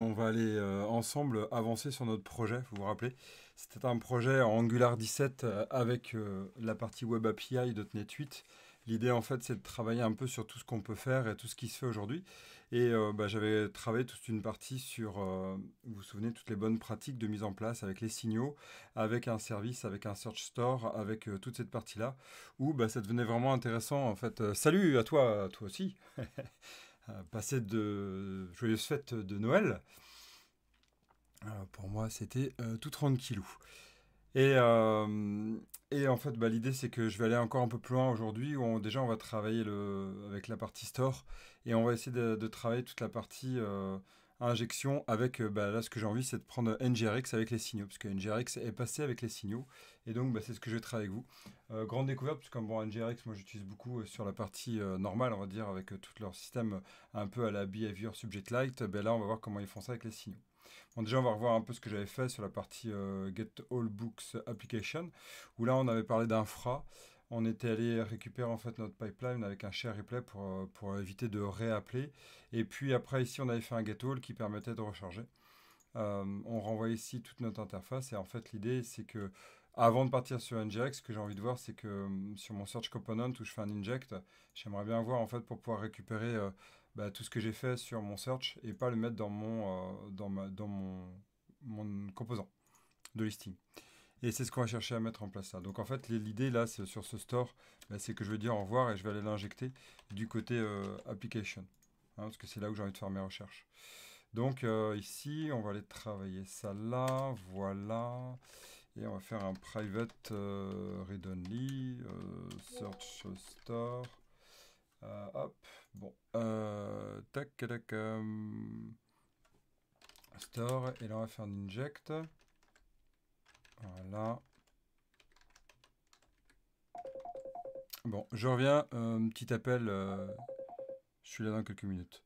On va aller euh, ensemble avancer sur notre projet, vous vous rappelez. C'était un projet en Angular 17 euh, avec euh, la partie Web API de .NET 8. E L'idée, en fait, c'est de travailler un peu sur tout ce qu'on peut faire et tout ce qui se fait aujourd'hui. Et bah, j'avais travaillé toute une partie sur, vous vous souvenez, toutes les bonnes pratiques de mise en place avec les signaux, avec un service, avec un search store, avec toute cette partie-là, où bah, ça devenait vraiment intéressant, en fait. salut à toi, à toi aussi Euh, Passé de joyeuses fêtes de Noël. Euh, pour moi, c'était euh, tout tranquillou. Et, et en fait, bah, l'idée, c'est que je vais aller encore un peu plus loin aujourd'hui, déjà, on va travailler le, avec la partie store, et on va essayer de, travailler toute la partie injection avec, euh, bah, là ce que j'ai envie c'est de prendre NGRX avec les signaux, parce que NGRX est passé avec les signaux, et donc bah, c'est ce que je vais travailler avec vous. Euh, grande découverte, puisque bon, NGRX moi j'utilise beaucoup euh, sur la partie normale, on va dire, avec tout leur système un peu à la Behavior Subject Light, bah, là on va voir comment ils font ça avec les signaux. Bon, déjà, on va revoir un peu ce que j'avais fait sur la partie Get All Books Application, où là, on avait parlé d'infra on était allé récupérer en fait notre pipeline avec un share replay euh, pour, éviter de réappeler. Et puis après ici on avait fait un get all qui permettait de recharger. Euh, on renvoie ici toute notre interface et en fait l'idée c'est que avant de partir sur Inject, ce que j'ai envie de voir c'est que mm, sur mon search component où je fais un inject, j'aimerais bien voir en fait pour pouvoir récupérer euh, bah, tout ce que j'ai fait sur mon search et pas le mettre dans mon composant de listing. Et c'est ce qu'on va chercher à mettre en place là. Donc en fait, l'idée là sur ce store, bah, c'est que je vais dire au revoir et je vais aller l'injecter du côté euh, application. Hein, parce que c'est là où j'ai envie de faire mes recherches. Donc euh, ici, on va aller travailler ça là, voilà. Et on va faire un private euh, read only, search store. hop, bon. tac, tac. store, et là on va faire un inject. Voilà. Bon, je reviens. Euh, petit appel. Euh, je suis là dans quelques minutes.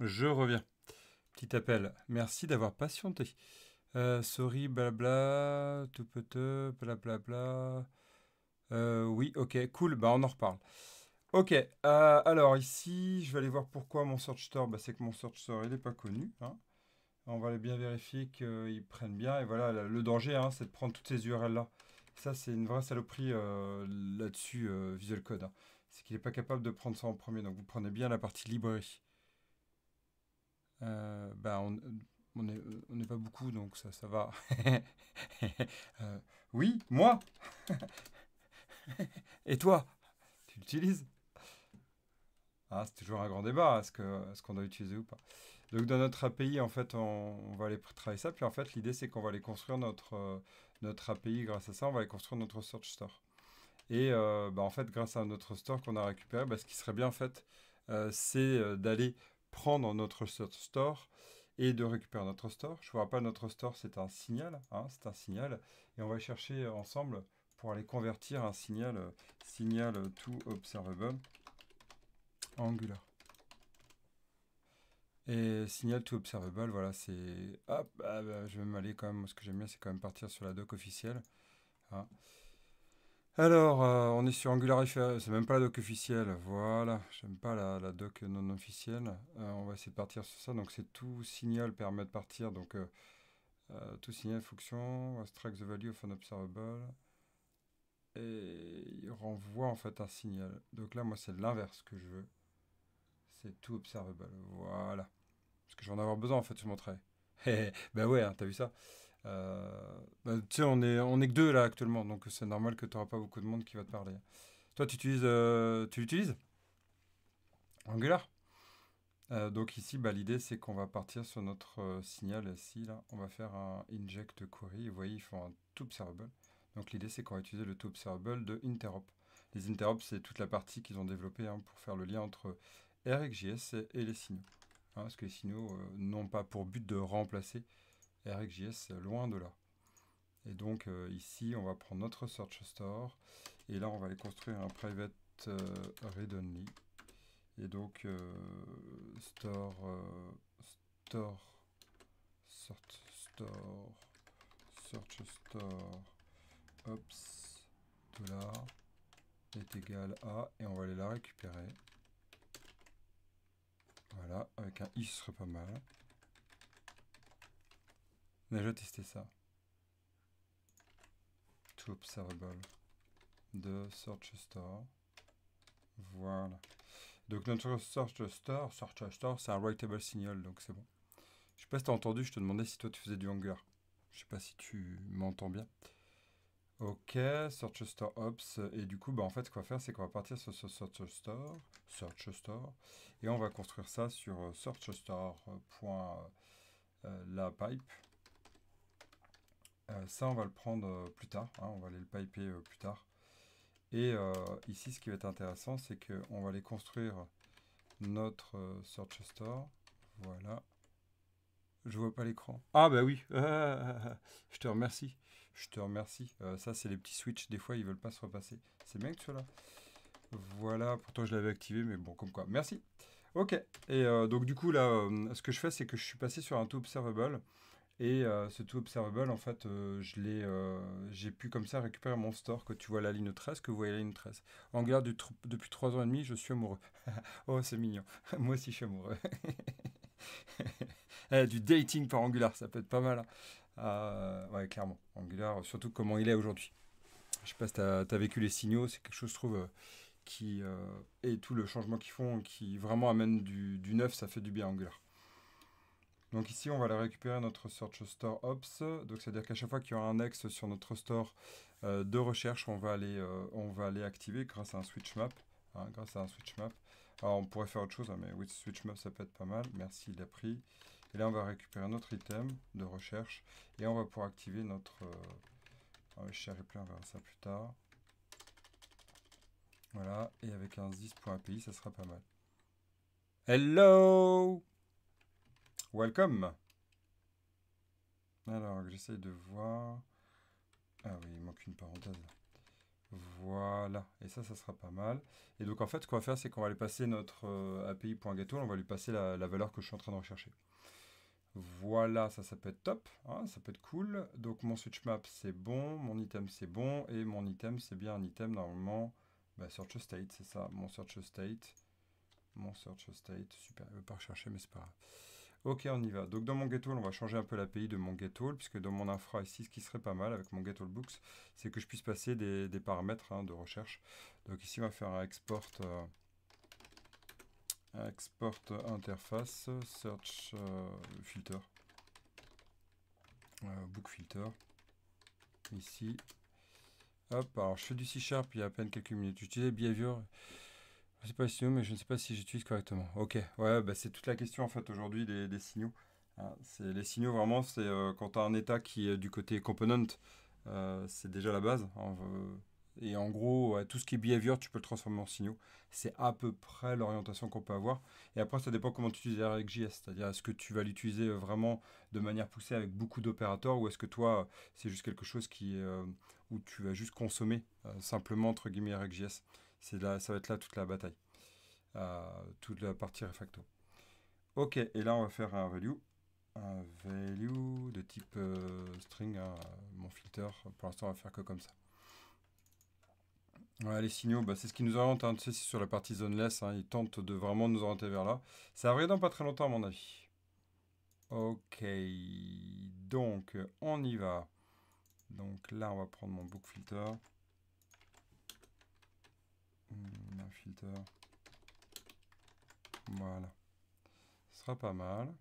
Je reviens. Petit appel. Merci d'avoir patienté. Euh, sorry, blabla, tout peut blablabla. Euh, oui, ok, cool, bah on en reparle. Ok, euh, alors ici, je vais aller voir pourquoi mon search store, bah, c'est que mon search store, il n'est pas connu. Hein. On va aller bien vérifier qu'ils prennent bien. Et voilà, le danger, hein, c'est de prendre toutes ces URL-là. Ça, c'est une vraie saloperie là-dessus, Visual Code. Hein. C'est qu'il n'est pas capable de prendre ça en premier. Donc, vous prenez bien la partie librairie ben on, euh, euh, on n'est pas beaucoup, donc ça, ça va. oui, moi Et toi Tu l'utilises ah, C'est toujours un grand débat, est-ce qu'on est qu'on doit utiliser ou pas Donc dans notre API, en fait, on, va aller travailler ça. Puis en fait, l'idée, c'est qu'on va aller construire notre, notre API grâce à ça. On va aller construire notre Search Store. Et bah, en fait, grâce à notre store qu'on a récupéré, bah, ce qui serait bien, en fait, c'est d'aller prendre notre store et de récupérer notre store. Je vois pas notre store, c'est un signal. Hein, c'est un signal. Et on va chercher ensemble pour aller convertir un signal, euh, signal to observable en Angular. Et signal to observable, voilà, c'est... Ah, bah, je vais m'aller quand même, ce que j'aime bien, c'est quand même partir sur la doc officielle. Hein. Alors, euh, on est sur Angular c'est même pas la doc officielle, voilà, j'aime pas la, doc non officielle. Euh, on va essayer de partir sur ça, donc c'est tout signal permet de partir, donc euh, tout signal fonction, extract the value of an observable, et il renvoie en fait un signal. Donc là, moi, c'est l'inverse que je veux, c'est tout observable, voilà. Parce que j'en vais avoir besoin en fait je mon eh, eh, eh. ben ouais, hein, t'as vu ça euh, bah, tu sais, on est, on est que deux là actuellement, donc c'est normal que tu n'auras pas beaucoup de monde qui va te parler. Toi, tu utilises, euh, tu Angular. Euh, donc ici, bah, l'idée c'est qu'on va partir sur notre signal ici, là, on va faire un inject query. Vous voyez, ils font un observable. Donc l'idée c'est qu'on va utiliser le observable de Interop. Les Interop, c'est toute la partie qu'ils ont développée hein, pour faire le lien entre RxJS et les signaux. Hein, parce que les signaux n'ont pas pour but de remplacer RxJS, euh, loin de là. Et donc euh, ici, on va prendre notre search store et là, on va aller construire un private euh, read only. Et donc store store search store search store ops dollar est égal à et on va aller la récupérer. Voilà, avec un i ce serait pas mal. On a déjà testé ça. To observable de search store. Voilà. Donc notre search store, search store, c'est un writable signal, donc c'est bon. Je sais pas si tu as entendu, je te demandais si toi tu faisais du hunger. Je sais pas si tu m'entends bien. Ok, search store ops. Et du coup, bah, en fait, ce qu'on va faire, c'est qu'on va partir sur ce search store, search store, et on va construire ça sur euh, search store.lapipe. Euh, euh, ça, on va le prendre euh, plus tard. Hein, on va aller le piper euh, plus tard. Et ici, ce qui va être intéressant, c'est qu'on va aller construire notre search store. Voilà. Je vois pas l'écran. Ah bah oui, ah, ah, ah, je te remercie. Je te remercie. ça, c'est les petits switches. Des fois, ils veulent pas se repasser. C'est bien que là. Voilà, pourtant je l'avais activé, mais bon, comme quoi. Merci. Ok, et donc du coup, là, ce que je fais, c'est que je suis passé sur un tout observable. Et euh, ce tout observable, en fait, euh, je euh, j'ai pu comme ça récupérer mon store, que tu vois la ligne 13, que vous voyez la ligne 13. Angular, depuis 3 ans et demi, je suis amoureux. oh, c'est mignon. Moi aussi, je suis amoureux. Eh, du dating par Angular, ça peut être pas mal. Hein. ouais, clairement. Angular, surtout comment il est aujourd'hui. Je sais pas si tu as, vécu les signaux, c'est quelque chose, je trouve, qui. et tout le changement qu'ils font, qui vraiment amène du, du neuf, ça fait du bien Angular. Donc ici, on va aller récupérer notre search store ops. Donc c'est-à-dire qu'à chaque fois qu'il y aura un ex sur notre store euh, de recherche, on va aller, euh, on va aller activer grâce à un switch map. Hein, grâce à un switch map. Alors on pourrait faire autre chose, hein, mais oui, switch map ça peut être pas mal. Merci, il pris. Et là, on va récupérer notre item de recherche et on va pouvoir activer notre. Euh, ah je Ah plein, plus, on verra ça plus tard. Voilà, et avec un 10.api, ça sera pas mal. Hello Welcome. Alors, j'essaye de voir. Ah oui, il manque une parenthèse. Voilà, et ça, ça sera pas mal. Et donc, en fait, ce qu'on va faire, c'est qu'on va aller passer notre euh, on va lui passer la, valeur que je suis en train de rechercher. Voilà, ça, ça peut être top, hein, ça peut être cool. Donc, mon switch map, c'est bon, mon item, c'est bon, et mon item, c'est bien un item, normalement, bah, search state, c'est ça, mon search state. Mon search state, super, il ne veut pas rechercher, mais c'est pas grave. Ok, on y va. Donc dans mon GetAll, on va changer un peu l'API de mon GetAll, puisque dans mon infra ici, ce qui serait pas mal avec mon GetAll Books, c'est que je puisse passer des, paramètres hein, de recherche. Donc ici, on va faire un export, euh, export interface, search euh, filter, euh, book filter. Ici, hop, alors je fais du C-Sharp il y a à peine quelques minutes. J'utilisais Behavior. Je sais pas si mais je ne sais pas si j'utilise correctement. Ok, ouais, bah, c'est toute la question en fait aujourd'hui des, signaux. Hein, c'est les signaux vraiment, c'est euh, quand tu as un état qui est du côté component, euh, c'est déjà la base. Hein, et en gros, tout ce qui est behavior, tu peux le transformer en signaux. C'est à peu près l'orientation qu'on peut avoir. Et après, ça dépend comment tu utilises RxJS. C'est-à-dire, est-ce que tu vas l'utiliser euh, vraiment de manière poussée avec beaucoup d'opérateurs ou est-ce que toi, c'est juste quelque chose qui, où tu vas juste consommer simplement, entre guillemets, RxJS là, ça va être là toute la bataille, euh, toute la partie refacto. Ok, et là on va faire un value, un value de type euh, string, hein, mon filter. Pour l'instant, on va faire que comme ça. les signaux, bah, c'est ce qui nous oriente, hein. sur la partie zoneless, hein, ils tentent de vraiment nous orienter vers là. Ça va rien dans pas très longtemps à mon avis. Ok, donc on y va. Donc là on va prendre mon book filter. Mmh, un filter. Voilà. Ce sera pas mal.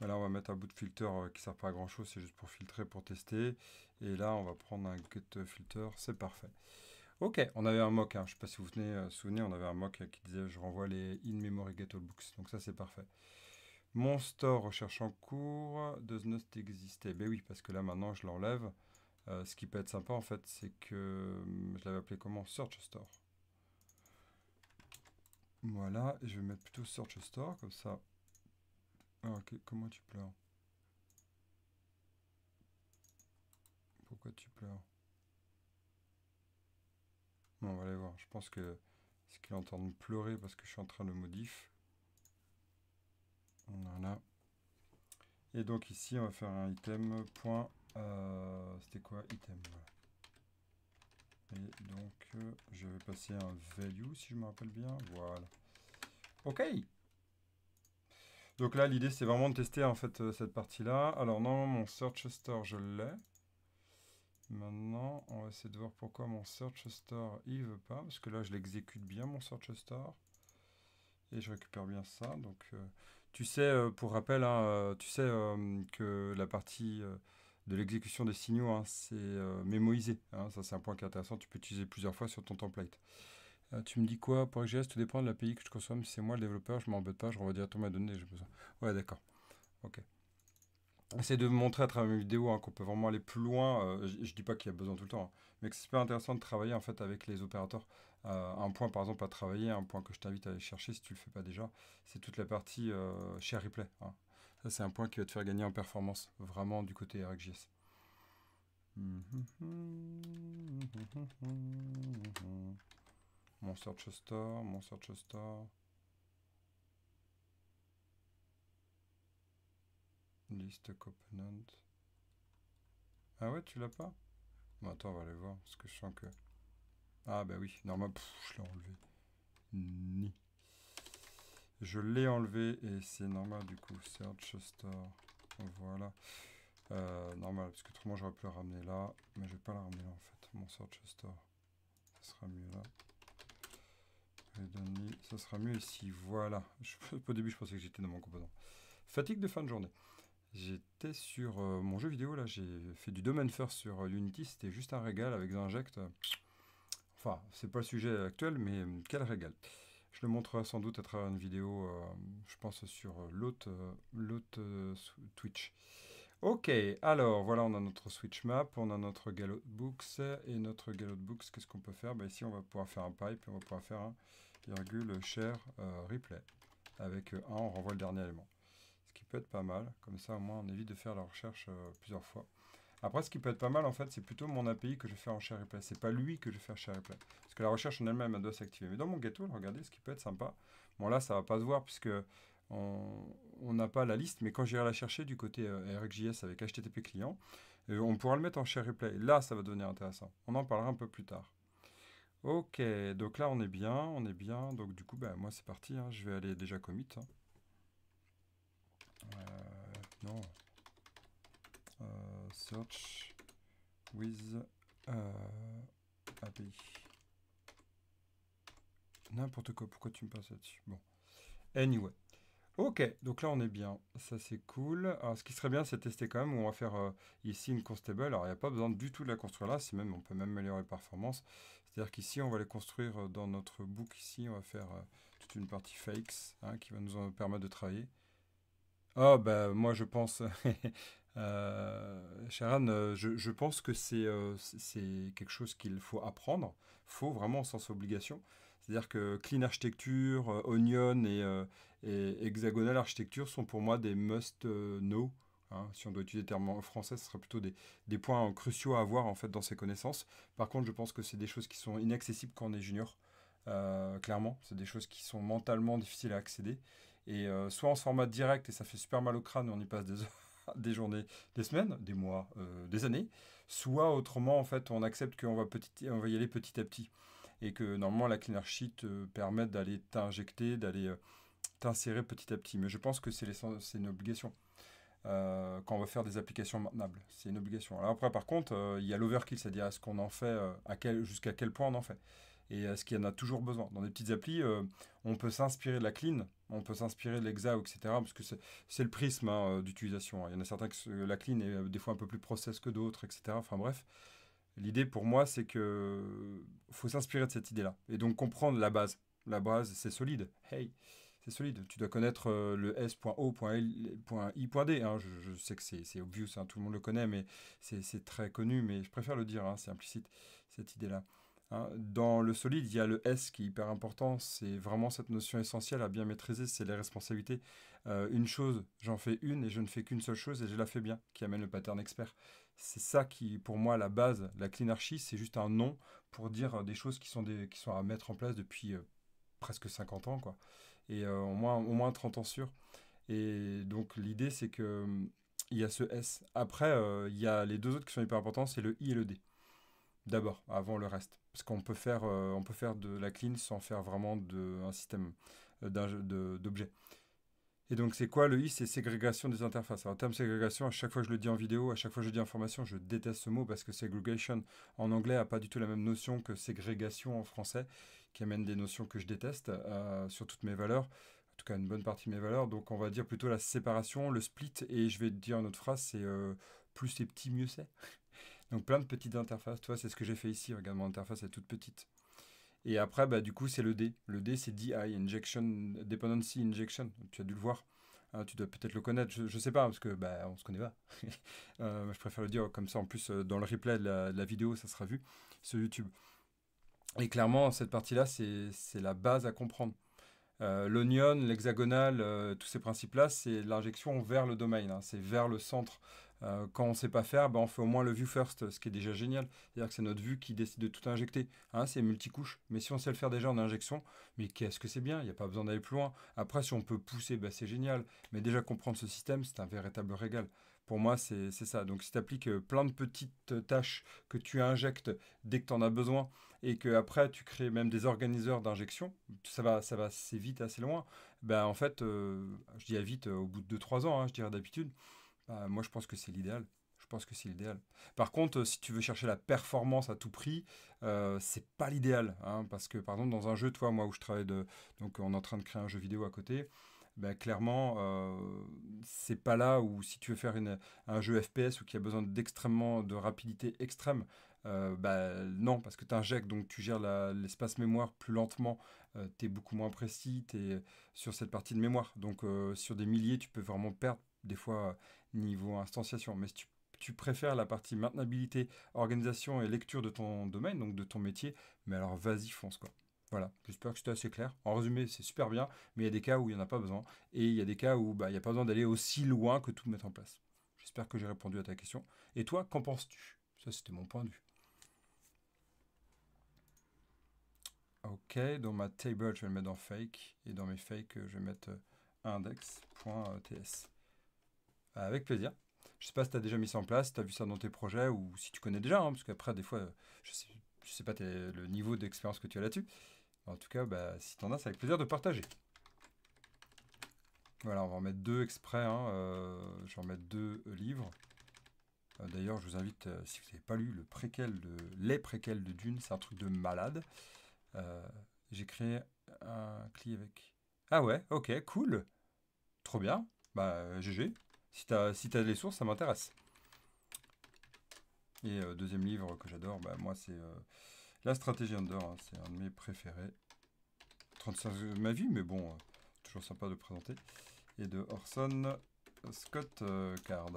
Là, on va mettre un bout de filter euh, qui sert pas à grand chose, c'est juste pour filtrer, pour tester. Et là, on va prendre un get filter, c'est parfait. Ok, on avait un mock, hein. je ne sais pas si vous euh, vous souvenez, on avait un mock euh, qui disait je renvoie les in-memory get all books, donc ça c'est parfait. Mon store recherche en cours does not exist. Eh ben oui, parce que là maintenant je l'enlève euh, ce qui peut être sympa en fait, c'est que hum, je l'avais appelé comment Search Store. Voilà, je vais mettre plutôt Search Store comme ça. Ah, ok, comment tu pleures Pourquoi tu pleures Bon, on va aller voir. Je pense que ce qu'il entend de pleurer parce que je suis en train de modif. Voilà. Et donc ici, on va faire un item point euh, c'était quoi Item, Et donc, euh, je vais passer un value, si je me rappelle bien. Voilà. OK Donc là, l'idée, c'est vraiment de tester, en fait, euh, cette partie-là. Alors, non, mon search store, je l'ai. Maintenant, on va essayer de voir pourquoi mon search store, il veut pas. Parce que là, je l'exécute bien, mon search store. Et je récupère bien ça. Donc, tu sais, pour rappel, hein, tu sais que la partie de l'exécution des signaux, hein, c'est euh, mémorisé. Hein, ça, c'est un point qui est intéressant. Tu peux utiliser plusieurs fois sur ton template. Euh, tu me dis quoi pour XGS Tout dépend de l'API que je consomme. C'est moi le développeur, je m'embête pas, je renvoie directement ma donnée. Besoin. Ouais, d'accord. Ok. Essaye de montrer à travers mes vidéos hein, qu'on peut vraiment aller plus loin. Euh, je, ne dis pas qu'il y a besoin tout le temps, mais que c'est super intéressant de travailler en fait avec les opérateurs. un point par exemple à travailler, un point que je t'invite à aller chercher si tu le fais pas déjà, c'est toute la partie share replay. Ça, c'est un point qui va te faire gagner en performance, vraiment du côté RxJS. Mon search store, mon search store. Liste component. Ah ouais, tu l'as pas attends, on va aller voir, parce que je sens que... Ah bah oui, normal, je l'ai enlevé. Ni. Je l'ai enlevé et c'est normal du coup, search store. Voilà. Euh, normal, parce que autrement j'aurais pu le ramener là, mais je vais pas la ramener là en fait, mon search store. Ça sera mieux là. ça sera mieux ici, voilà. au début je pensais que j'étais dans mon composant. Fatigue de fin de journée. J'étais sur euh, mon jeu vidéo là, j'ai fait du domaine first sur euh, Unity, c'était juste un régal avec Inject. enfin Enfin, c'est pas le sujet actuel, mais quel régal. Je le montrerai sans doute à travers une vidéo, euh, je pense, sur euh, l'autre euh, Twitch. Ok, alors voilà, on a notre Switch Map, on a notre de Books, et notre de Books, qu'est-ce qu'on peut faire bah, Ici, on va pouvoir faire un pipe, on va pouvoir faire un virgule share replay. Avec 1, on renvoie le dernier élément. Ce qui peut être pas mal, comme ça au moins on évite de faire la recherche plusieurs fois. Après, ce qui peut être pas mal, en fait, c'est plutôt mon API que je fais en share replay. C'est pas lui que je vais faire share replay. Parce que la recherche en elle-même, elle doit s'activer. Mais dans mon gâteau, regardez ce qui peut être sympa. Bon, là, ça va pas se voir puisque on n'a pas la liste, mais quand j'irai la chercher du côté euh, RxJS avec HTTP client, euh, on pourra le mettre en share replay. Là, ça va devenir intéressant. On en parlera un peu plus tard. Ok, donc là, on est bien, on est bien. Donc du coup, ben, moi, c'est parti. Hein. Je vais aller déjà commit. Hein. Euh, non search with euh, API. N'importe quoi, pourquoi tu me passes là-dessus Bon. Anyway. Ok, donc là on est bien, ça c'est cool. Alors ce qui serait bien c'est tester quand même, on va faire euh, ici une constable, alors il n'y a pas besoin du tout de la construire là, même, on peut même améliorer performance. C'est-à-dire qu'ici on va les construire euh, dans notre book ici, on va faire toute une partie fakes hein, qui va nous permettre de travailler. Ah ben moi je pense, Euh, Sharon, euh, je, pense que euh, c'est quelque chose qu'il faut apprendre, faut vraiment sans obligation. C'est-à-dire que Clean Architecture, euh, Onion et, et, Hexagonal Architecture sont pour moi des must-know. Hein. si on doit utiliser le terme français, ce serait plutôt des, points cruciaux à avoir en fait dans ses connaissances. Par contre, je pense que c'est des choses qui sont inaccessibles quand on est junior. clairement, c'est des choses qui sont mentalement difficiles à accéder. Et soit en format direct et ça fait super mal au crâne, on y passe des heures des journées, des semaines, des mois, euh, des années, soit autrement, en fait, on accepte qu'on va, va y aller petit à petit. Et que normalement, la cleaner sheet euh, permet d'aller t'injecter, d'aller euh, t'insérer petit à petit. Mais je pense que c'est une obligation. quand on va faire des applications maintenables, c'est une obligation. après, par contre, il y a l'overkill, c'est-à-dire ce qu'on en fait, jusqu'à quel point on en fait et euh, ce qu'il y en a toujours besoin. Dans des petites applis, euh, on peut s'inspirer de la clean, on peut s'inspirer de l'exa etc. Parce que c'est le prisme hein, euh, d'utilisation. Hein. Il y en a certains que la clean est des fois un peu plus process que d'autres, etc. Enfin bref, l'idée pour moi, c'est que faut s'inspirer de cette idée-là. Et donc comprendre la base. La base, c'est solide. Hey, c'est solide. Tu dois connaître le S.O.I.D. Hein. Je, je, sais que c'est obvious, tout le monde le connaît, mais c'est très connu. Mais je préfère le dire, c'est implicite, cette idée-là. Hein, dans le solide, il y a le S qui est hyper important. C'est vraiment cette notion essentielle à bien maîtriser, c'est les responsabilités. Euh, une chose, j'en fais une et je ne fais qu'une seule chose et je la fais bien, qui amène le pattern expert. C'est ça qui, pour moi, la base. La clinarchie, c'est juste un nom pour dire euh, des choses qui sont, des, qui sont à mettre en place depuis euh, presque 50 ans, quoi. Et au, moins, au moins 30 ans sûr Et donc, l'idée, c'est que hum, il y a ce S. Après, il y a les deux autres qui sont hyper importants, c'est le I et le D d'abord, avant le reste. Parce qu'on peut, faire, euh, on peut faire de la clean sans faire vraiment de, un système euh, d'objets. Et donc, c'est quoi le i C'est ségrégation des interfaces. En termes terme ségrégation, à chaque fois que je le dis en vidéo, à chaque fois que je dis information, je déteste ce mot parce que ségrégation en anglais n'a pas du tout la même notion que ségrégation en français, qui amène des notions que je déteste euh, sur toutes mes valeurs, en tout cas une bonne partie de mes valeurs. Donc, on va dire plutôt la séparation, le split, et je vais dire une autre phrase, c'est plus c'est petit, mieux c'est. Donc plein de petites interfaces. Tu c'est ce que j'ai fait ici. Regarde, mon interface est toute petite. Et après, bah, du coup, c'est le D. Le D, c'est DI, Injection Dependency Injection. Tu as dû le voir. Hein, tu dois peut-être le connaître, je, ne sais pas, parce que bah, on se connaît pas. Euh, je préfère le dire comme ça. En plus, euh, dans le replay de la, vidéo, ça sera vu sur YouTube. Et clairement, cette partie-là, c'est la base à comprendre. Euh, L'onion, l'hexagonal, euh, tous ces principes-là, c'est l'injection vers le domaine, hein. c'est vers le centre euh, quand on ne sait pas faire, ben on fait au moins le view first, ce qui est déjà génial. C'est-à-dire que c'est notre vue qui décide de tout injecter. Hein, c'est multicouche. Mais si on sait le faire déjà en injection, mais qu'est-ce que c'est bien Il n'y a pas besoin d'aller plus loin. Après, si on peut pousser, ben c'est génial. Mais déjà comprendre ce système, c'est un véritable régal. Pour moi, c'est ça. Donc, si tu appliques euh, plein de petites tâches que tu injectes dès que tu en as besoin et que après tu crées même des organiseurs d'injection, ça va, ça va assez vite, assez loin. Ben, en fait, euh, je dis à vite au bout de 2-3 ans, hein, je dirais d'habitude, bah, moi, je pense que c'est l'idéal. Je pense que c'est l'idéal. Par contre, si tu veux chercher la performance à tout prix, euh, c'est pas l'idéal. Hein, parce que, par exemple, dans un jeu, toi, moi, où je travaille, de, donc on est en train de créer un jeu vidéo à côté, bah, clairement, euh, c'est pas là où, si tu veux faire un jeu FPS ou qui a besoin d'extrêmement de rapidité extrême, euh, bah, non, parce que tu injectes, e donc tu gères l'espace mémoire plus lentement, tu es beaucoup moins précis, tu es sur cette partie de mémoire. Donc sur des milliers, tu peux vraiment perdre des fois niveau instantiation. Mais si tu, préfères la partie maintenabilité, organisation et lecture de ton domaine, donc de ton métier, mais alors vas-y, fonce quoi. Voilà, j'espère que c'était assez clair. En résumé, c'est super bien, mais il y a des cas où il n'y en a pas besoin, et il y a des cas où bah, il n'y a pas besoin d'aller aussi loin que tout mettre en place. J'espère que j'ai répondu à ta question. Et toi, qu'en penses-tu Ça, c'était mon point de vue. Ok, dans ma table, je vais le mettre dans fake, et dans mes fake, je vais mettre euh, index.ts. Bah, avec plaisir. Je sais pas si tu as déjà mis ça en place, si tu as vu ça dans tes projets ou si tu connais déjà, hein, parce qu'après, des fois, je sais, sais pas le niveau d'expérience que tu as là-dessus. En tout cas, bah, si tu en as, c'est avec plaisir de partager. Voilà, on va en mettre deux exprès. Hein, euh, je vais en mettre deux livres. Euh, d'ailleurs, je vous invite, euh, si vous n'avez pas lu le préquel de, les préquels de Dune, c'est un truc de malade. J'ai créé un cli avec. Ah ouais, ok, cool. Trop bien. Bah, GG. Si t'as as les sources, ça m'intéresse. Et euh, deuxième livre que j'adore, bah, moi, c'est euh, La stratégie Under. dehors. Hein. c'est un de mes préférés. 35 de euh, ma vie, mais bon, toujours sympa de présenter. Et de Orson Scott Card.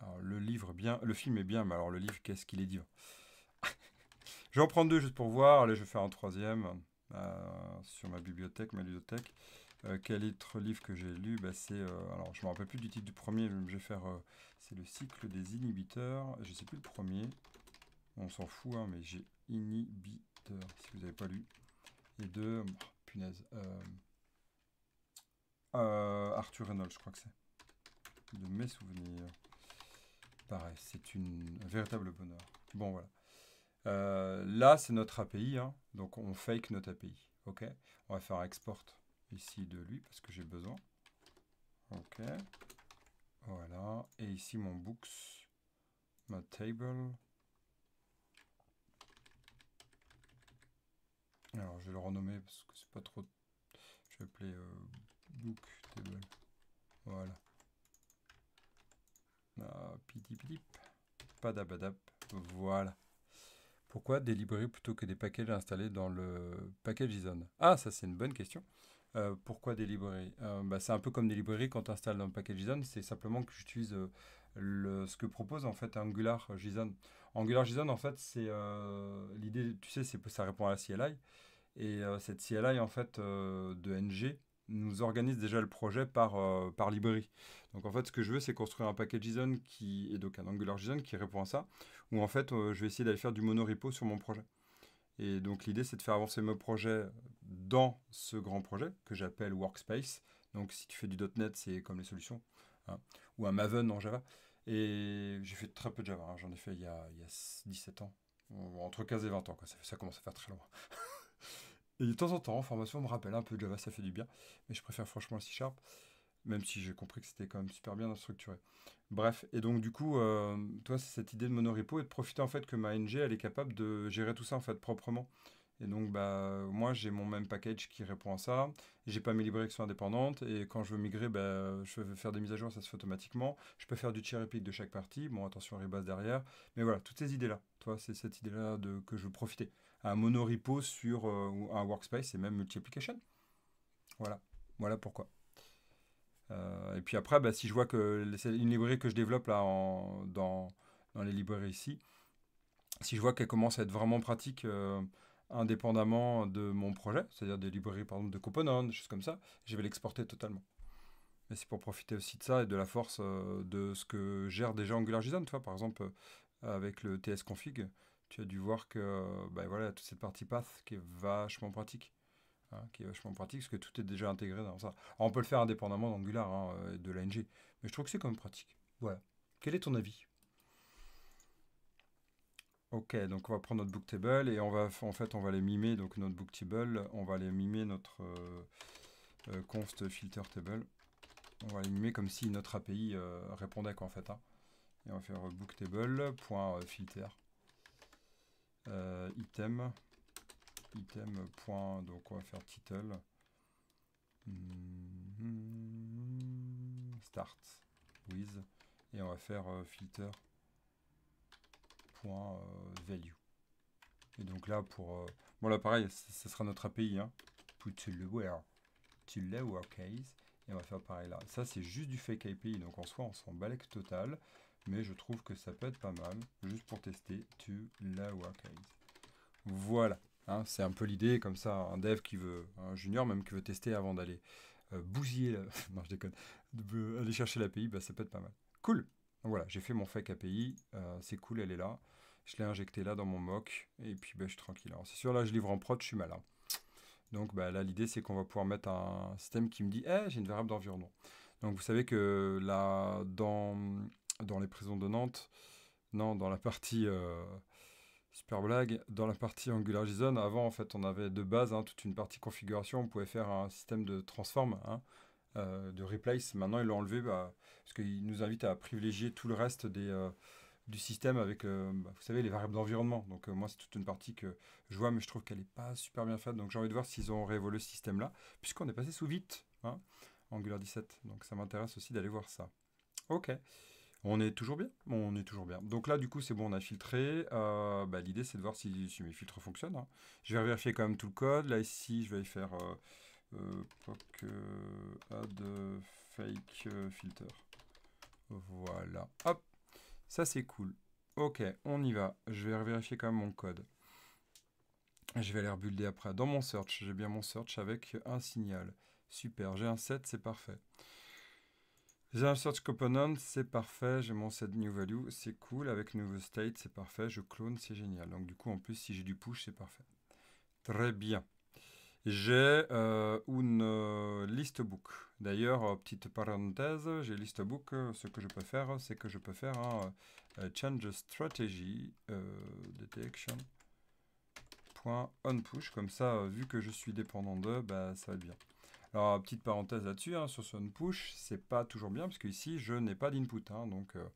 Alors, le livre bien, le film est bien, mais alors le livre, qu'est-ce qu'il est dur je vais en prendre deux juste pour voir. Allez, je vais faire un troisième sur ma bibliothèque, ma ludothèque. Euh, quel autre livre que j'ai lu bah, C'est euh, alors je me rappelle plus du titre du premier. Je vais faire euh, c'est le cycle des inhibiteurs. Je sais plus le premier. On s'en fout, hein, mais j'ai inhibiteur si vous n'avez pas lu. Et de oh, punaise Arthur Reynolds, je crois que c'est de mes souvenirs. Pareil, c'est une un véritable bonheur. Bon voilà. là, c'est notre API, hein. donc on fake notre API. ok on va faire export ici de lui parce que j'ai besoin. Ok. Voilà. Et ici mon books, ma table. Alors je vais le renommer parce que c'est pas trop. Je vais appeler euh, book table. Voilà. Ah, piti Padabadap. Voilà. Pourquoi des librairies plutôt que des packages installés dans le package JSON Ah, ça c'est une bonne question. Euh, pourquoi des librairies euh, bah, C'est un peu comme des librairies quand tu installes dans Package c'est simplement que j'utilise euh, ce que propose en fait Angular Angular en fait, c'est l'idée, tu sais, c'est ça répond à la CLI. Et cette CLI, en fait, de NG, nous organise déjà le projet par, par librairie. Donc en fait, ce que je veux, c'est construire un package JSON qui est donc un Angular qui répond à ça, où en fait, je vais essayer d'aller faire du monorepo sur mon projet. Et donc l'idée, c'est de faire avancer mon projet dans ce grand projet que j'appelle Workspace. Donc si tu fais du .NET, c'est comme les solutions. Hein, ou un Maven en Java. Et j'ai fait très peu de Java. Hein. J'en ai fait il y, a, 17 ans. Entre 15 et 20 ans. Ça, commence à faire très loin. et de temps en temps, en formation, on me rappelle un peu de Java, ça fait du bien. Mais je préfère franchement le C Sharp. Même si j'ai compris que c'était quand même super bien structuré. Bref, et donc du coup, euh, toi, c'est cette idée de monorepo et de profiter en fait que ma NG, elle est capable de gérer tout ça en fait proprement. Et donc, bah, moi, j'ai mon même package qui répond à ça. J'ai pas mes librairies qui sont indépendantes. Et quand je veux migrer, bah, je veux faire des mises à jour, ça se fait automatiquement. Je peux faire du cherry pick de chaque partie. Bon, attention, rebase derrière. Mais voilà, toutes ces idées-là. Toi, c'est cette idée-là de, que je veux profiter. Un monorepo sur euh, un workspace et même multi-application. Voilà. Voilà pourquoi. Euh, et puis après, bah, si je vois que c'est une librairie que je développe là dans, les librairies ici, si je vois qu'elle commence à être vraiment pratique euh, indépendamment de mon projet, c'est-à-dire des librairies par de components, des choses comme ça, je vais l'exporter totalement. Mais c'est pour profiter aussi de ça et de la force euh, de ce que gère déjà AngularJSON. par exemple, avec le TS config, tu as dû voir que bah, voilà, toute cette partie path qui est vachement pratique. Hein, qui est vachement pratique parce que tout est déjà intégré dans ça. on peut le faire indépendamment d'Angular, hein, euh, et de l'ANG, mais je trouve que c'est quand même pratique. Voilà. Quel est ton avis Ok, donc on va prendre notre booktable et on va, en fait, on va les mimer, donc notre booktable, on va les mimer notre euh, euh, const filter table. On va les mimer comme si notre API répondait quoi en fait. Hein. Et on va faire booktable.filter euh, item item point, donc on va faire title. Hmm. start with. Et on va faire euh, filter point euh, value. Et donc là, pour... Euh, bon, là, pareil, ce sera notre API. Hein. Put to lower, to lower case. Et on va faire pareil là. Ça, c'est juste du fake API. Donc en soi, on s'en balèque total. Mais je trouve que ça peut être pas mal. Juste pour tester. To lower case. Voilà. Hein, c'est un peu l'idée, comme ça, un dev qui veut, un junior même qui veut tester avant d'aller euh, bousiller, non je déconne, aller chercher l'API, bah, ça peut être pas mal. Cool voilà, j'ai fait mon fake API, euh, c'est cool, elle est là. Je l'ai injectée là dans mon mock, et puis bah, je suis tranquille. Alors c'est sûr, là je livre en prod, je suis malin. Hein. Donc bah, là, l'idée, c'est qu'on va pouvoir mettre un système qui me dit hey, eh, « j'ai une variable d'environnement ». Donc vous savez que là, dans, dans les prisons de Nantes, non, dans la partie euh, Super blague. Dans la partie Angular JSON, avant, en fait, on avait de base hein, toute une partie configuration. On pouvait faire un système de transform, hein, euh, de replace. Maintenant, ils l'ont enlevé bah, parce qu'ils nous invitent à privilégier tout le reste des, euh, du système avec, euh, bah, vous savez, les variables d'environnement. Donc, moi, c'est toute une partie que je vois, mais je trouve qu'elle n'est pas super bien faite. Donc, j'ai envie de voir s'ils ont réévolué ce système-là, puisqu'on est passé sous vite, hein, Angular 17. Donc, ça m'intéresse aussi d'aller voir ça. OK. On est toujours bien On est toujours bien. Donc là, du coup, c'est bon, on a filtré. Euh, bah, l'idée, c'est de voir si, mes filtres fonctionnent. Hein. Je vais vérifier quand même tout le code. Là, ici, je vais faire euh, euh, euh add fake filter. Voilà. Hop Ça, c'est cool. Ok, on y va. Je vais vérifier quand même mon code. Je vais aller rebuilder après. Dans mon search, j'ai bien mon search avec un signal. Super, j'ai un set, c'est parfait. J'ai un search component, c'est parfait, j'ai mon set new value, c'est cool, avec nouveau state, c'est parfait, je clone, c'est génial. Donc du coup, en plus, si j'ai du push, c'est parfait. Très bien. J'ai euh, une euh, liste book. D'ailleurs, euh, petite parenthèse, j'ai liste book, ce que je peux faire, c'est que je peux faire un change strategy euh, comme ça, vu que je suis dépendant d'eux, bah, ça va être bien. Alors, petite parenthèse là-dessus, hein, sur son push, c'est pas toujours bien, parce que ici, je n'ai pas d'input, hein, donc euh,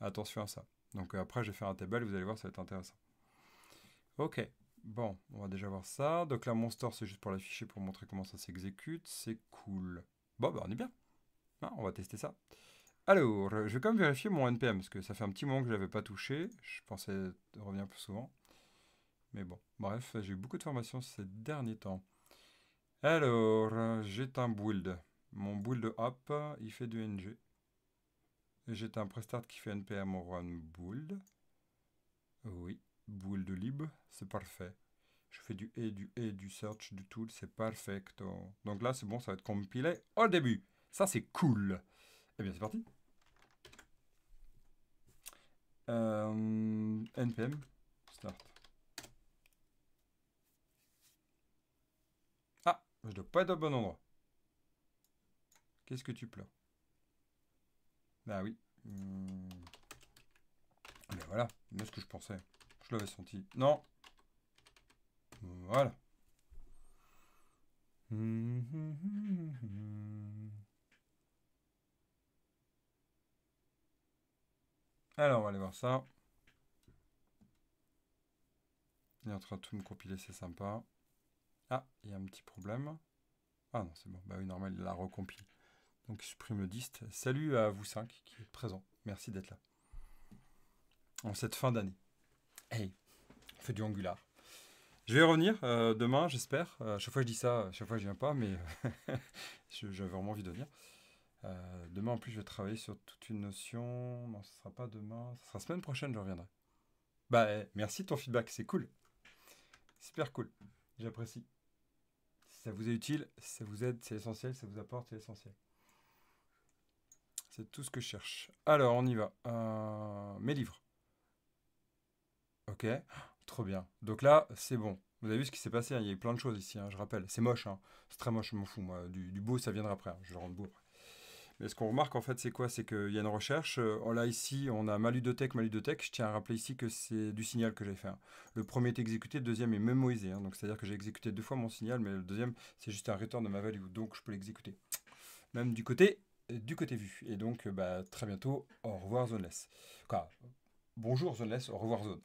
attention à ça. Donc euh, après, je vais faire un table, vous allez voir, ça va être intéressant. Ok, bon, on va déjà voir ça. Donc là, mon store, c'est juste pour l'afficher, pour montrer comment ça s'exécute, c'est cool. Bon, ben on est bien. Hein, on va tester ça. Alors, je vais quand même vérifier mon NPM, parce que ça fait un petit moment que je ne l'avais pas touché. Je pensais revenir plus souvent. Mais bon, bref, j'ai eu beaucoup de formations ces derniers temps. Alors, j'ai un build. Mon build up, il fait du NG. J'ai un prestart qui fait npm run build. Oui, build lib, c'est parfait. Je fais du et, du et, du search, du tool, c'est parfait. Donc là, c'est bon, ça va être compilé au début. Ça, c'est cool. Eh bien, c'est parti. Euh, npm start. Je dois pas être au bon endroit. Qu'est-ce que tu pleures Bah oui. Hmm. voilà, Mais ce que je pensais. Je l'avais senti. Non Voilà. Alors, on va aller voir ça. Il est en train de tout me compiler, c'est sympa. Ah, il y a un petit problème. Ah non, c'est bon. Bah oui, normal, il la recompile. Donc, je supprime le dist. Salut à vous cinq qui êtes présents. Merci d'être là. En cette fin d'année. Hey, on fait du Angular. Je vais revenir euh, demain, j'espère. Euh, chaque fois je dis ça, chaque fois je viens pas, mais euh, j'avais vraiment envie de venir. demain, en plus, je vais travailler sur toute une notion. Non, ce sera pas demain. Ce sera semaine prochaine, je reviendrai. Bah, eh, merci de ton feedback, c'est cool. Super cool. J'apprécie ça vous est utile, ça vous aide, c'est essentiel, ça vous apporte, c'est essentiel. C'est tout ce que je cherche. Alors, on y va. Euh, mes livres. Ok, trop bien. Donc là, c'est bon. Vous avez vu ce qui s'est passé, hein. il y a eu plein de choses ici, hein, je rappelle. C'est moche, hein. c'est très moche, je m'en fous. Du, beau, ça viendra après, je le rends beau mais ce qu'on remarque en fait, c'est quoi C'est qu'il y a une recherche. Euh, on oh l'a ici, on a ma ludothèque, ma tech. Je tiens à rappeler ici que c'est du signal que j'ai fait. Hein. Le premier est exécuté, le deuxième est mémorisé. Hein. Donc c'est-à-dire que j'ai exécuté deux fois mon signal, mais le deuxième, c'est juste un return de ma value. Donc je peux l'exécuter. Même du côté euh, du côté vu. Et donc, euh, bah, très bientôt, au revoir Zoneless. Quoi Bonjour Zoneless, au revoir Zone.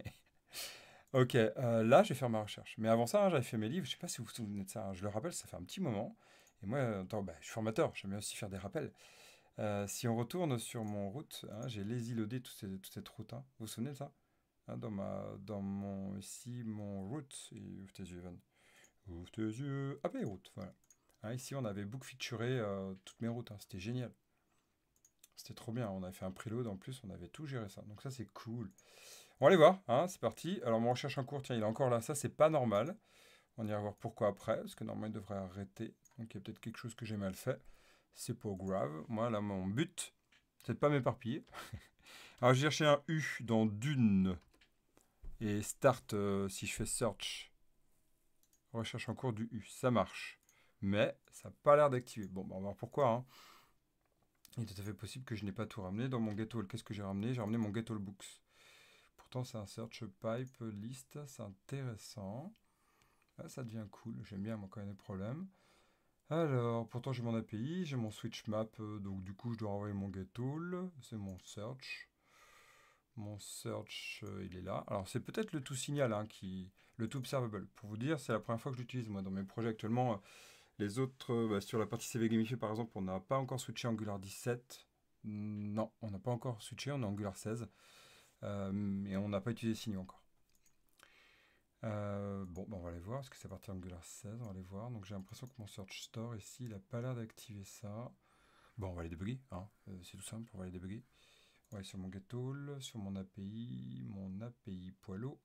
ok, là, je vais faire ma recherche. Mais avant ça, hein, j'avais fait mes livres. Je sais pas si vous vous souvenez de ça. Je le rappelle, ça fait un petit moment. Et moi, bah, je suis formateur, j'aime bien aussi faire des rappels. Euh, si on retourne sur mon route, hein, j'ai lazy loaded toute cette route. Hein. Vous vous souvenez de ça hein, dans, ma, dans mon ici mon route. Et, tes yeux, Evan. Ouvre tes yeux. Ah route, voilà. ici on avait book featured euh, toutes mes routes. C'était génial. C'était trop bien. On avait fait un preload en plus. On avait tout géré ça. Donc ça c'est cool. On va aller voir. c'est parti. Alors mon recherche en cours, tiens, il est encore là. Ça c'est pas normal. On ira voir pourquoi après, parce que normalement il devrait arrêter. Donc il y a peut-être quelque chose que j'ai mal fait. C'est pour grave. Moi, là, mon but, c'est de pas m'éparpiller. Alors, j'ai cherché un U dans Dune. Et Start, euh, si je fais Search, recherche en cours du U. Ça marche. Mais ça n'a pas l'air d'activer. Bon, bah, on va voir pourquoi. Hein. Il est tout à fait possible que je n'ai pas tout ramené. Dans mon Ghetto. qu'est-ce que j'ai ramené J'ai ramené mon Ghetto Books. Pourtant, c'est un search pipe list. C'est intéressant. Là, ah, ça devient cool. J'aime bien moi, quand il y a des problèmes. Alors, pourtant j'ai mon API, j'ai mon switch map, euh, donc du coup je dois envoyer mon tool, c'est mon search. Mon search, euh, il est là. Alors c'est peut-être le tout signal, hein, qui, le tout observable. Pour vous dire, c'est la première fois que j'utilise moi dans mes projets actuellement. les autres, euh, bah, sur la partie CV Gamify par exemple, on n'a pas encore switché Angular 17. Non, on n'a pas encore switché, on est Angular 16. et on n'a pas utilisé signal encore. Euh, bon, ben, on va aller voir, parce que c'est parti Angular 16, on va aller voir. Donc j'ai l'impression que mon search store ici, il n'a pas l'air d'activer ça. Bon, on va les débugger, hein. Euh, c'est tout simple, on va les débugger. On va aller sur mon GetTool, sur mon API, mon API poilot,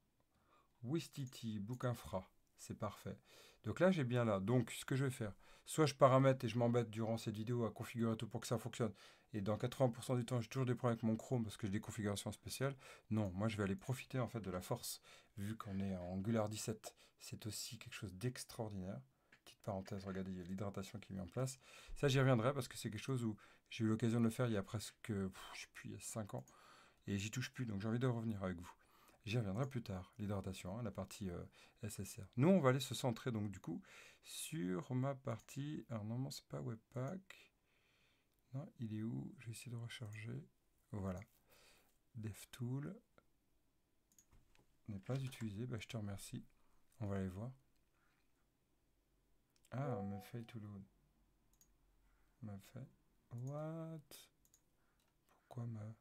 Wistiti, Infra, c'est parfait. Donc là, j'ai bien là. Donc, ce que je vais faire, soit je paramètre et je m'embête durant cette vidéo à configurer tout pour que ça fonctionne. Et dans 80% du temps, j'ai toujours des problèmes avec mon Chrome parce que j'ai des configurations spéciales. Non, moi, je vais aller profiter en fait de la force. Vu qu'on est en Angular 17, c'est aussi quelque chose d'extraordinaire. Petite parenthèse, regardez, il y a l'hydratation qui est mise en place. Ça, j'y reviendrai parce que c'est quelque chose où j'ai eu l'occasion de le faire il y a presque, je je sais plus, il y a 5 ans. Et j'y touche plus, donc j'ai envie de revenir avec vous. J'y reviendrai plus tard, l'hydratation, hein, la partie euh, SSR. Nous, on va aller se centrer donc du coup sur ma partie. Alors non, c'est pas Webpack. Non, il est où J'ai essayé de recharger. Voilà. DevTool n'est pas utilisé. Bah, je te remercie. On va aller voir. Ah, me fait to load. Me fait. What Pourquoi me.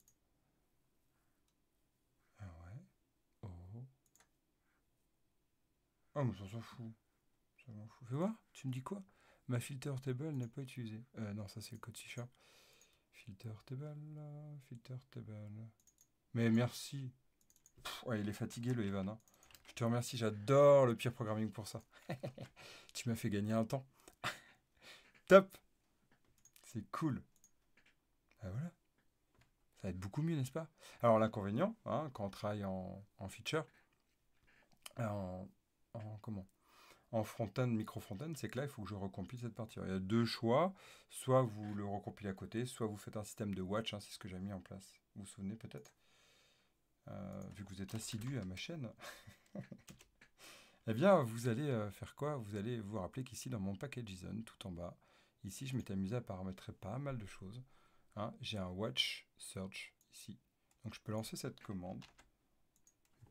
Oh, mais ça s'en fout. Ça voir, tu me dis quoi Ma filter table n'est pas utilisée. Euh, non, ça c'est le code C-Sharp. Filter table, filter table. Mais merci. il est fatigué le Evan. Hein. Je te remercie, j'adore le pire programming pour ça. tu m'as fait gagner un temps. Top C'est cool. Ah, voilà. Ça va être beaucoup mieux, n'est-ce pas Alors l'inconvénient, hein, quand on travaille en, en feature, en, en comment en end micro micro-front-end, c'est que là, il faut que je recompile cette partie. il y a deux choix. Soit vous le recompilez à côté, soit vous faites un système de watch. Hein, c'est ce que j'ai mis en place. Vous vous souvenez peut-être euh, Vu que vous êtes assidu à ma chaîne. eh bien, vous allez euh, faire quoi Vous allez vous rappeler qu'ici, dans mon package JSON, tout en bas, ici, je m'étais amusé à paramétrer pas mal de choses. Hein. j'ai un watch search ici. Donc, je peux lancer cette commande.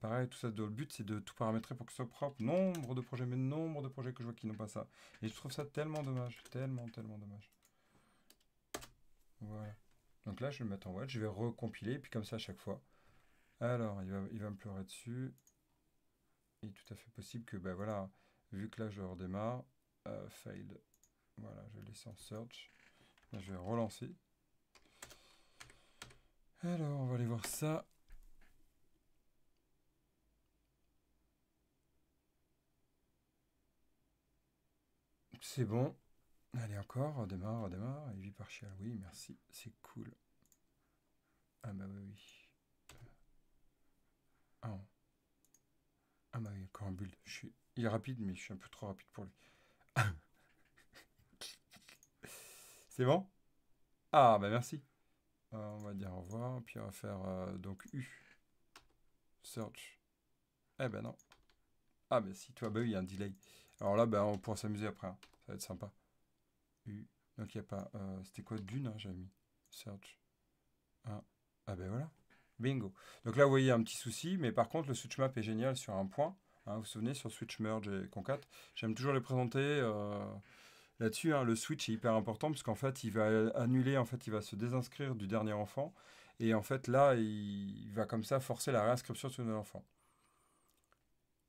Pareil, tout ça, le but, c'est de tout paramétrer pour que ce soit propre. Nombre de projets, mais nombre de projets que je vois qui n'ont pas ça. Et je trouve ça tellement dommage, tellement, tellement dommage. Voilà. Donc là, je vais le mettre en watch, je vais recompiler, et puis comme ça à chaque fois. Alors, il va, il va me pleurer dessus. Il est tout à fait possible que, ben voilà, vu que là, je redémarre, euh, failed. Voilà, je vais laisser en search. je vais relancer. Alors, on va aller voir ça. C'est bon. Allez, encore, démarre, redémarre. Et vie chez oui, merci, c'est cool. Ah bah oui, oui. Ah, ah bah oui, encore un build. Je suis... Il est rapide, mais je suis un peu trop rapide pour lui. c'est bon Ah bah merci. on va dire au revoir, puis on va faire euh, donc U. Search. Eh ben non. Ah bah si, toi, bah oui, il y a un delay. Alors là, ben, on pourra s'amuser après. Hein. Ça va être sympa. Donc il n'y a pas... Euh, c'était quoi Dune, hein, j'avais mis. Search. Ah ben voilà. Bingo. Donc là, vous voyez un petit souci, mais par contre, le switch map est génial sur un point. Hein. vous vous souvenez, sur switch merge et concat. J'aime toujours les présenter euh, là-dessus. Hein. le switch est hyper important parce qu'en fait, il va annuler, en fait, il va se désinscrire du dernier enfant. Et en fait, là, il va comme ça forcer la réinscription sur nouvel enfant.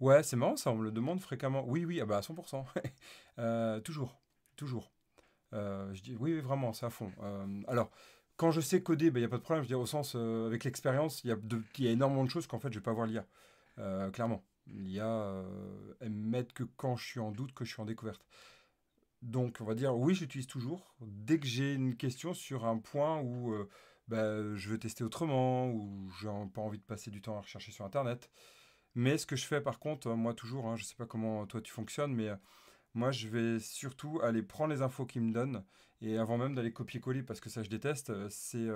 Ouais, c'est marrant ça, on me le demande fréquemment. Oui, oui, ah bah à 100%. Euh, toujours, toujours. Euh, je dis oui, vraiment, c'est à fond. Euh, alors, quand je sais coder, bah, il n'y a pas de problème. Je dire, au sens, avec l'expérience, il y, a énormément de choses qu'en fait, je ne vais pas voir l'IA. clairement. Il L'IA, a m'aide que quand je suis en doute, que je suis en découverte. Donc, on va dire, oui, j'utilise toujours. Dès que j'ai une question sur un point où bah, je veux tester autrement, ou j'ai pas envie de passer du temps à rechercher sur Internet, mais ce que je fais par contre, euh, moi toujours, hein, je ne sais pas comment toi tu fonctionnes, mais euh, moi je vais surtout aller prendre les infos qu'ils me donnent et avant même d'aller copier-coller parce que ça je déteste, euh, c'est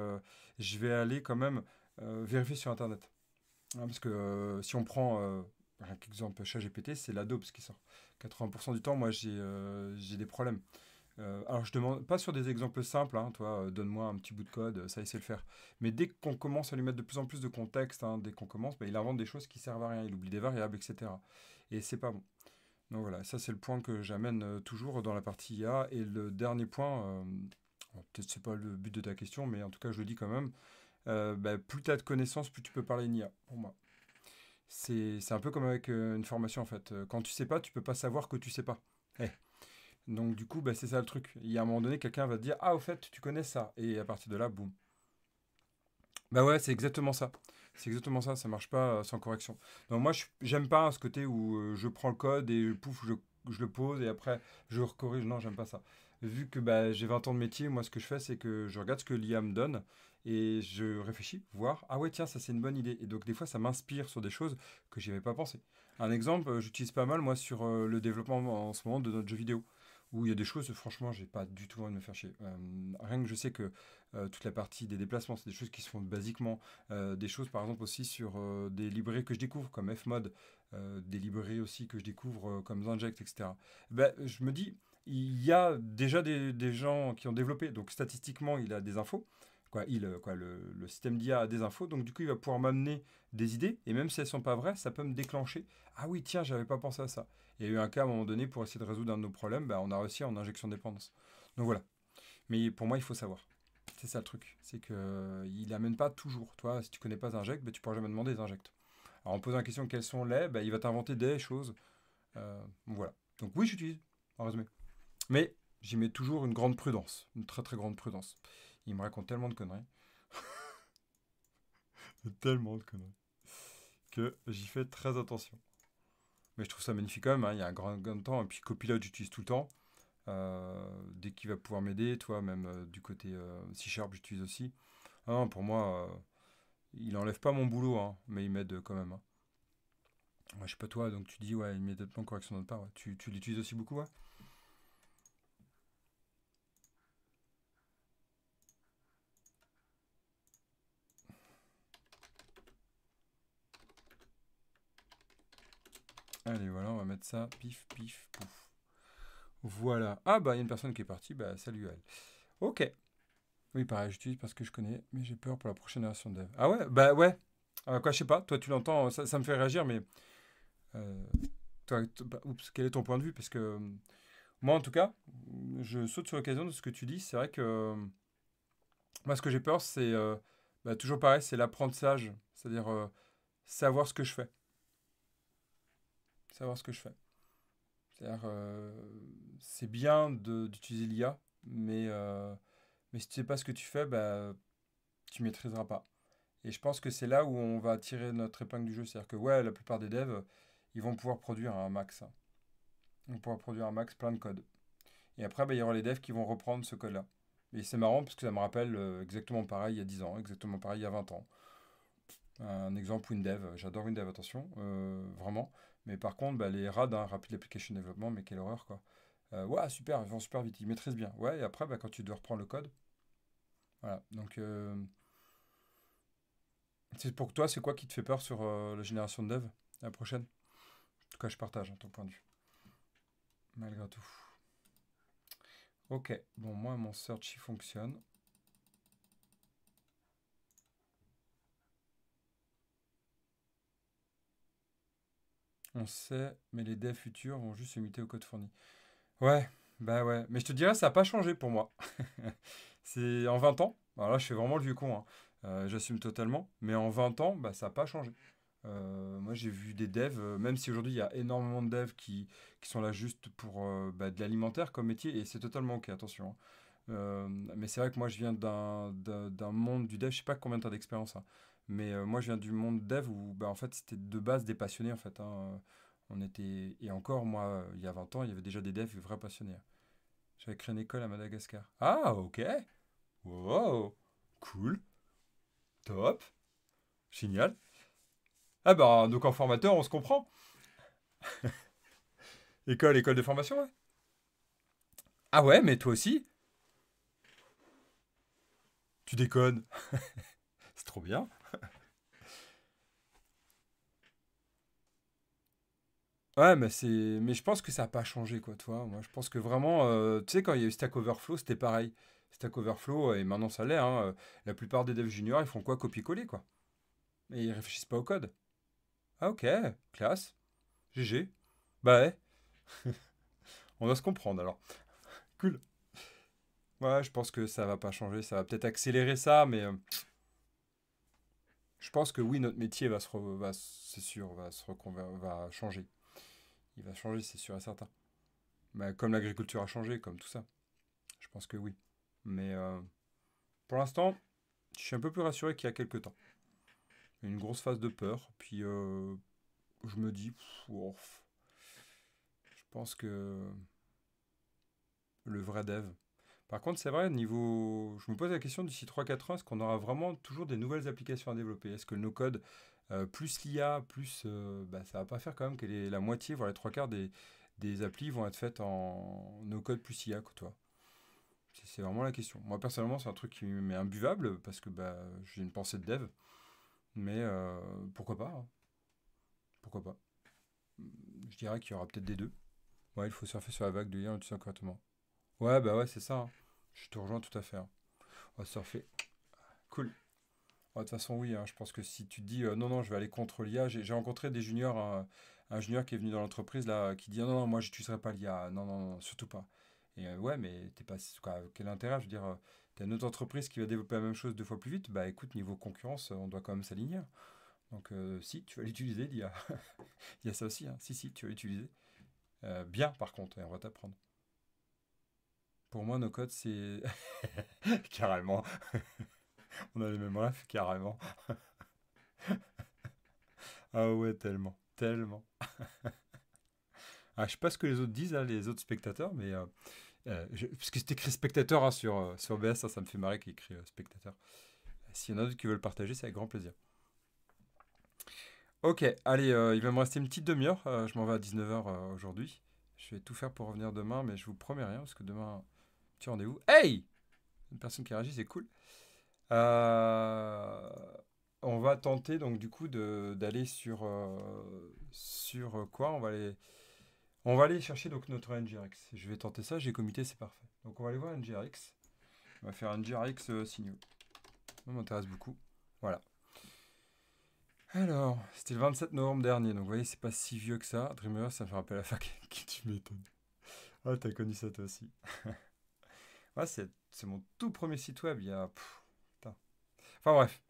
je vais aller quand même vérifier sur internet. Hein, parce que si on prend par exemple GPT, c'est l'Adobe qui sort. 80% du temps, moi j'ai des problèmes. Euh, alors je demande pas sur des exemples simples, hein, toi, euh, donne-moi un petit bout de code, euh, ça essaie de le faire. Mais dès qu'on commence à lui mettre de plus en plus de contexte, hein, dès qu'on commence, bah, il invente des choses qui servent à rien, il oublie des variables, etc. Et c'est pas bon. Donc voilà, ça c'est le point que j'amène toujours dans la partie IA. Et le dernier point, peut-être c'est pas le but de ta question, mais en tout cas je le dis quand même, bah, plus tu as de connaissances, plus tu peux parler d'IA, pour moi. C'est un peu comme avec une formation en fait. Quand tu sais pas, tu peux pas savoir que tu sais pas. Eh, donc du coup, bah, c'est ça le truc. Il y a un moment donné, quelqu'un va te dire, ah au fait, tu connais ça. Et à partir de là, boum. Bah ouais, c'est exactement ça. C'est exactement ça, ça marche pas euh, sans correction. Donc moi, j'aime pas ce côté où euh, je prends le code et pouf, je, je le pose et après je corrige Non, j'aime pas ça. Vu que bah, j'ai 20 ans de métier, moi ce que je fais, c'est que je regarde ce que l'IA me donne et je réfléchis, voir, ah ouais, tiens, ça c'est une bonne idée. Et donc des fois, ça m'inspire sur des choses que j'y avais pas pensé. Un exemple, euh, j'utilise pas mal, moi, sur le développement en ce moment de notre jeu vidéo où il y a des choses, franchement, j'ai pas du tout envie de me faire chier. Euh, rien que je sais que euh, toute la partie des déplacements, c'est des choses qui se font basiquement. Euh, des choses, par exemple, aussi sur des librairies que je découvre, comme Fmod, des librairies aussi que je découvre, comme Inject, etc. Ben, bah, je me dis, il y a déjà des, des gens qui ont développé, donc statistiquement, il a des infos quoi, il, euh, quoi, le, le système d'IA a des infos. Donc, du coup, il va pouvoir m'amener des idées. Et même si elles ne sont pas vraies, ça peut me déclencher. Ah oui, tiens, j'avais pas pensé à ça. Il y a eu un cas à un moment donné pour essayer de résoudre un de nos problèmes. Bah, on a réussi en injection de dépendance. Donc, voilà. Mais pour moi, il faut savoir. C'est ça le truc. C'est qu'il euh, n'amène pas toujours. Toi, si tu connais pas inject, bah, tu pourras jamais demander des injects. Alors, en posant la question quels sont les, bah, il va t'inventer des choses. Euh, voilà. Donc, oui, j'utilise, en résumé. Mais j'y mets toujours une grande prudence, une très très grande prudence. Il me raconte tellement de conneries. tellement de conneries. Que j'y fais très attention. Mais je trouve ça magnifique quand même, hein. il y a un grand temps. Et puis copilote, j'utilise tout le temps. Euh, dès qu'il va pouvoir m'aider, toi, même euh, du côté euh, C-Sharp, j'utilise aussi. Ah pour moi, il n'enlève pas mon boulot, hein, mais il m'aide quand même. Je hein. ne je sais pas toi, donc tu dis, ouais, il immédiatement correction de part, tu, tu l'utilises aussi beaucoup, ouais ça, pif, pif, pouf. Voilà. Ah bah, il y a une personne qui est partie, bah salut elle. Ok. Oui, pareil, j'utilise parce que je connais, mais j'ai peur pour la prochaine version de Ah ouais Bah ouais. Ah, quoi, je sais pas, toi tu l'entends, ça, me fait réagir, mais... Euh, bah, quel est ton point de vue Parce que... Euh, moi, en tout cas, je saute sur l'occasion de ce que tu dis. C'est vrai que moi, ce que j'ai peur, c'est euh, bah, toujours pareil, c'est l'apprentissage, c'est-à-dire savoir ce que je fais savoir ce que je fais. C'est-à-dire, euh, c'est bien d'utiliser l'IA, mais, euh, mais si tu ne sais pas ce que tu fais, bah, tu ne maîtriseras pas. Et je pense que c'est là où on va tirer notre épingle du jeu. C'est-à-dire que, ouais, la plupart des devs, ils vont pouvoir produire un max. Hein. on pourra produire un max plein de code. Et après, bah, il y aura les devs qui vont reprendre ce code-là. Et c'est marrant parce que ça me rappelle euh, exactement pareil il y a 10 ans, exactement pareil il y a 20 ans. Un exemple une dev. j'adore une dev, attention, vraiment. Mais par contre, bah, les RAD, hein, Rapid Application Development, mais quelle horreur, quoi. Euh, ouais, super, ils vont super vite, ils maîtrisent bien. Ouais, et après, bah, quand tu dois reprendre le code, voilà. Donc, euh, c'est pour toi, c'est quoi qui te fait peur sur euh, la génération de dev, la prochaine En tout cas, je partage hein, ton point de vue. Malgré tout. Ok, bon, moi, mon search, il fonctionne. on sait, mais les devs futurs vont juste se muter au code fourni. Ouais, bah ouais. Mais je te dirais, ça n'a pas changé pour moi. c'est en 20 ans. Alors là, je fais vraiment le vieux con. Hein. Euh, j'assume totalement. Mais en 20 ans, bah, ça n'a pas changé. Euh, moi, j'ai vu des devs, euh, même si aujourd'hui, il y a énormément de devs qui, qui sont là juste pour bah, de l'alimentaire comme métier. Et c'est totalement OK, attention. Hein. mais c'est vrai que moi, je viens d'un monde du dev. Je sais pas combien de temps d'expérience. Hein. Mais euh, moi, je viens du monde dev où, bah, en fait, c'était de base des passionnés, en fait. Hein. On était... Et encore, moi, il y a 20 ans, il y avait déjà des devs vrais passionnés. Hein. J'avais créé une école à Madagascar. Ah, ok Wow Cool Top Génial Ah bah, donc en formateur, on se comprend École, école de formation, ouais Ah ouais, mais toi aussi Tu déconnes C'est trop bien Ouais, mais c'est, mais je pense que ça n'a pas changé quoi, toi. Moi, je pense que vraiment, euh, tu sais, quand il y a eu Stack Overflow, c'était pareil. Stack Overflow et maintenant ça l'est. Hein, euh, la plupart des devs juniors, ils font quoi, copier-coller quoi. Et ils réfléchissent pas au code. Ah ok, classe, GG. Bah ouais. On va se comprendre alors. cool. Ouais, je pense que ça va pas changer. Ça va peut-être accélérer ça, mais euh, je pense que oui, notre métier va se, va, c'est sûr, va se va changer il va changer, c'est sûr et certain. comme l'agriculture a changé, comme tout ça. Je pense que oui. Mais euh, pour l'instant, je suis un peu plus rassuré qu'il y a quelques temps. Une grosse phase de peur, puis euh, je me dis, je pense que le vrai dev. Par contre, c'est vrai, niveau. Je me pose la question d'ici 3-4 ans, est-ce qu'on aura vraiment toujours des nouvelles applications à développer Est-ce que nos codes euh, plus l'IA, plus euh, bah, ça va pas faire quand même que la moitié, voire les trois quarts des, applis vont être faites en no code plus IA, que toi. C'est vraiment la question. Moi, personnellement, c'est un truc qui m'est imbuvable parce que bah, j'ai une pensée de dev. Mais euh, pourquoi pas hein. Pourquoi pas Je dirais qu'il y aura peut-être des deux. Ouais, il faut surfer sur la vague de l'IA, tout simplement. correctement. Ouais, bah ouais, c'est ça. Hein. Je te rejoins tout à fait. Hein. On va surfer. Cool de toute façon, oui, hein, je pense que si tu dis euh, non, non, je vais aller contre l'IA, j'ai rencontré des juniors, hein, un, junior qui est venu dans l'entreprise là, qui dit non, non, moi je n'utiliserai pas l'IA, non, non, non, surtout pas. Et euh, ouais, mais t'es pas, quel intérêt Je veux dire, euh, t'as une autre entreprise qui va développer la même chose deux fois plus vite, bah écoute, niveau concurrence, on doit quand même s'aligner. Hein. Donc si, tu vas l'utiliser, l'IA. Il y a ça aussi, si, si, tu vas l'utiliser. bien par contre, et on va t'apprendre. Pour moi, nos codes, c'est. Carrément On a les mêmes rêves carrément. ah ouais, tellement, tellement. ah, je sais pas ce que les autres disent, hein, les autres spectateurs, mais. Euh, euh, parce que c'est écrit spectateur hein, sur, euh, sur ça, hein, ça me fait marrer qu'il écrit spectateur. S'il y en a d'autres qui veulent partager, c'est avec grand plaisir. Ok, allez, il va me rester une petite demi-heure. je m'en vais à 19h aujourd'hui. Je vais tout faire pour revenir demain, mais je vous promets rien parce que demain, tu rendez-vous. Hey Une personne qui réagit, c'est cool. Euh, on va tenter donc du coup d'aller sur euh, sur euh, quoi On va aller on va aller chercher donc notre NGRX. Je vais tenter ça. J'ai comité, c'est parfait. Donc on va aller voir NGRX. On va faire NGRX signal. Ça m'intéresse beaucoup. Voilà. Alors, c'était le 27 novembre dernier, donc vous voyez, c'est pas si vieux que ça. Dreamer, ça me fait la fac. Qui tu m'étonnes. Ah, t'as connu ça toi aussi. c'est mon tout premier site web il y a Enfin bref,